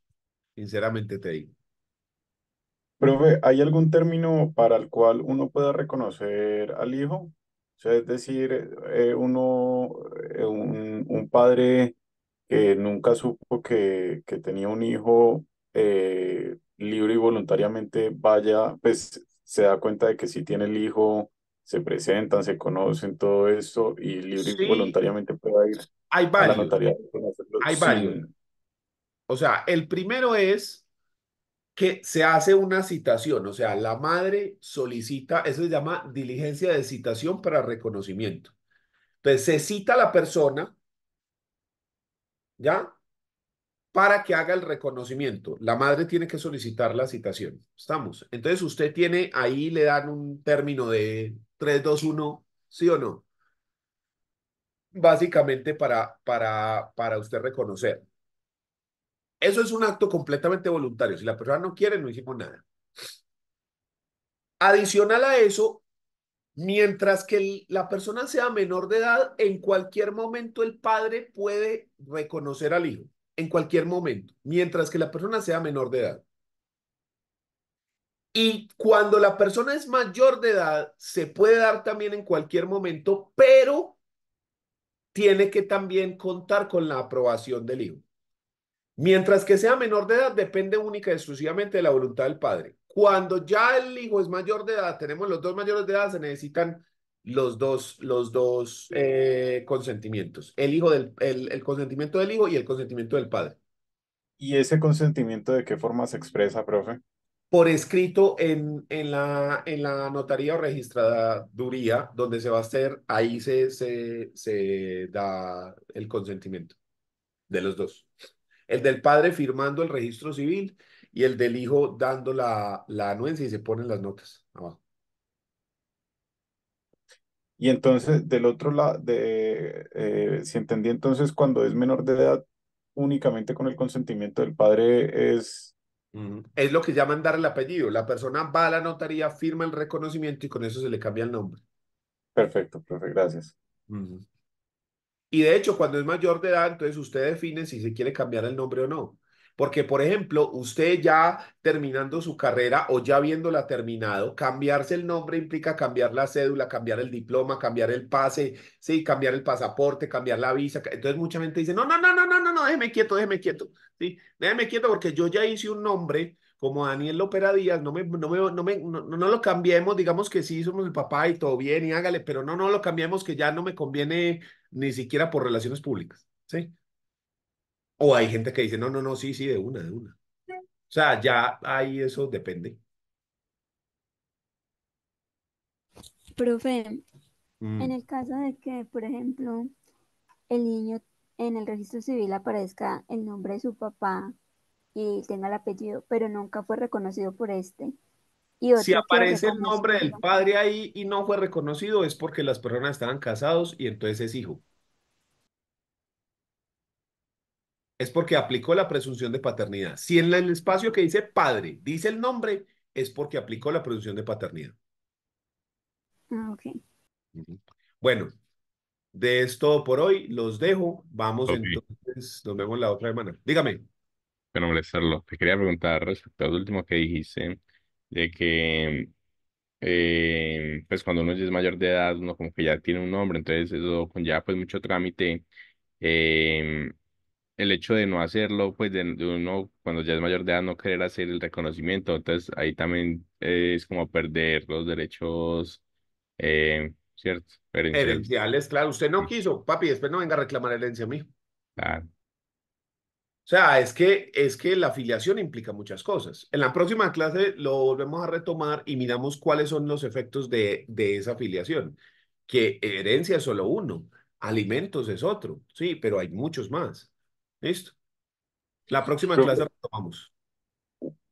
Sinceramente te digo. Profe, ¿hay algún término para el cual uno pueda reconocer al hijo? O sea, es decir, eh, uno, eh, un, un, padre que eh, nunca supo que, que tenía un hijo eh, libre y voluntariamente vaya, pues se da cuenta de que si tiene el hijo, se presentan, se conocen, todo eso, y libre y voluntariamente pueda ir a la notaría. O sea, el primero es que se hace una citación, o sea, la madre solicita, eso se llama diligencia de citación para reconocimiento. Entonces se cita a la persona ¿ya? Para que haga el reconocimiento. La madre tiene que solicitar la citación. ¿Estamos? Entonces usted tiene, ahí le dan un término de 3, 2, 1, ¿sí o no? Básicamente para, para, para usted reconocer. Eso es un acto completamente voluntario. Si la persona no quiere, no hicimos nada. Adicional a eso, Mientras que la persona sea menor de edad, en cualquier momento el padre puede reconocer al hijo, en cualquier momento, mientras que la persona sea menor de edad. Y cuando la persona es mayor de edad, se puede dar también en cualquier momento, pero tiene que también contar con la aprobación del hijo. Mientras que sea menor de edad, depende única y exclusivamente de la voluntad del padre. Cuando ya el hijo es mayor de edad, tenemos los dos mayores de edad, se necesitan los dos, los dos eh, consentimientos, el, hijo del, el, consentimiento del hijo y el consentimiento del padre. ¿Y ese consentimiento de qué forma se expresa, profe? Por escrito en, en, la, en la notaría o registraduría, donde se va a hacer, ahí se, se, se da el consentimiento de los dos. El del padre firmando el registro civil y el del hijo dando la, la anuencia y se ponen las notas abajo. Y entonces, del otro lado, de, eh, si entendí entonces, cuando es menor de edad, únicamente con el consentimiento del padre es... Es lo que llaman dar el apellido. La persona va a la notaría, firma el reconocimiento y con eso se le cambia el nombre. Perfecto, gracias. Y de hecho, cuando es mayor de edad, entonces usted define si se quiere cambiar el nombre o no. Porque, por ejemplo, usted ya terminando su carrera o ya viéndola terminado, cambiarse el nombre implica cambiar la cédula, cambiar el diploma, cambiar el pase, sí, cambiar el pasaporte, cambiar la visa. Entonces mucha gente dice, no, no, no, no, no, no, déjeme quieto, déjeme quieto, sí, déjeme quieto porque yo ya hice un nombre como Daniel López Díaz, no, me, no, me, no, lo cambiemos, digamos que sí, somos el papá y todo bien y hágale, pero no, no lo cambiemos que ya no me conviene ni siquiera por relaciones públicas, ¿sí? O hay gente que dice, no, no, no, sí, sí, de una, de una. O sea, ya ahí eso depende. Profe, en mm. el caso de que, por ejemplo, el niño en el registro civil aparezca el nombre de su papá y tenga el apellido, pero nunca fue reconocido por este. Y si aparece el nombre del padre ahí y no fue reconocido, es porque las personas estaban casados y entonces es hijo. es porque aplicó la presunción de paternidad. Si en el espacio que dice padre dice el nombre, es porque aplicó la presunción de paternidad. Ah, ok. Bueno, de esto por hoy. Los dejo. Vamos entonces, nos vemos la otra semana. Dígame. Bueno, te quería preguntar respecto al último que dijiste, de que eh, pues cuando uno es mayor de edad, uno como que ya tiene un nombre, entonces eso ya pues mucho trámite. Eh, el hecho de no hacerlo, pues de, uno cuando ya es mayor de edad no querer hacer el reconocimiento, entonces ahí también eh, es como perder los derechos, eh, ¿cierto? Herenciales. claro, usted no quiso, papi, después no venga a reclamar herencia a mí. Claro. O sea, es que, es que la afiliación implica muchas cosas. En la próxima clase lo volvemos a retomar y miramos cuáles son los efectos de, de esa afiliación. Que herencia es solo uno, alimentos es otro, sí, pero hay muchos más. ¿Listo? La próxima clase la tomamos.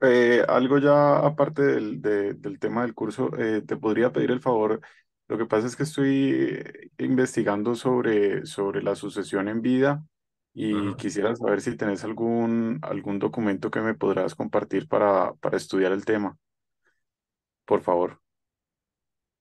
Eh, algo ya aparte del, del tema del curso, eh, te podría pedir el favor. Lo que pasa es que estoy eh, investigando sobre, sobre la sucesión en vida y quisiera saber si tenés algún, algún documento que me podrás compartir para, para estudiar el tema. Por favor.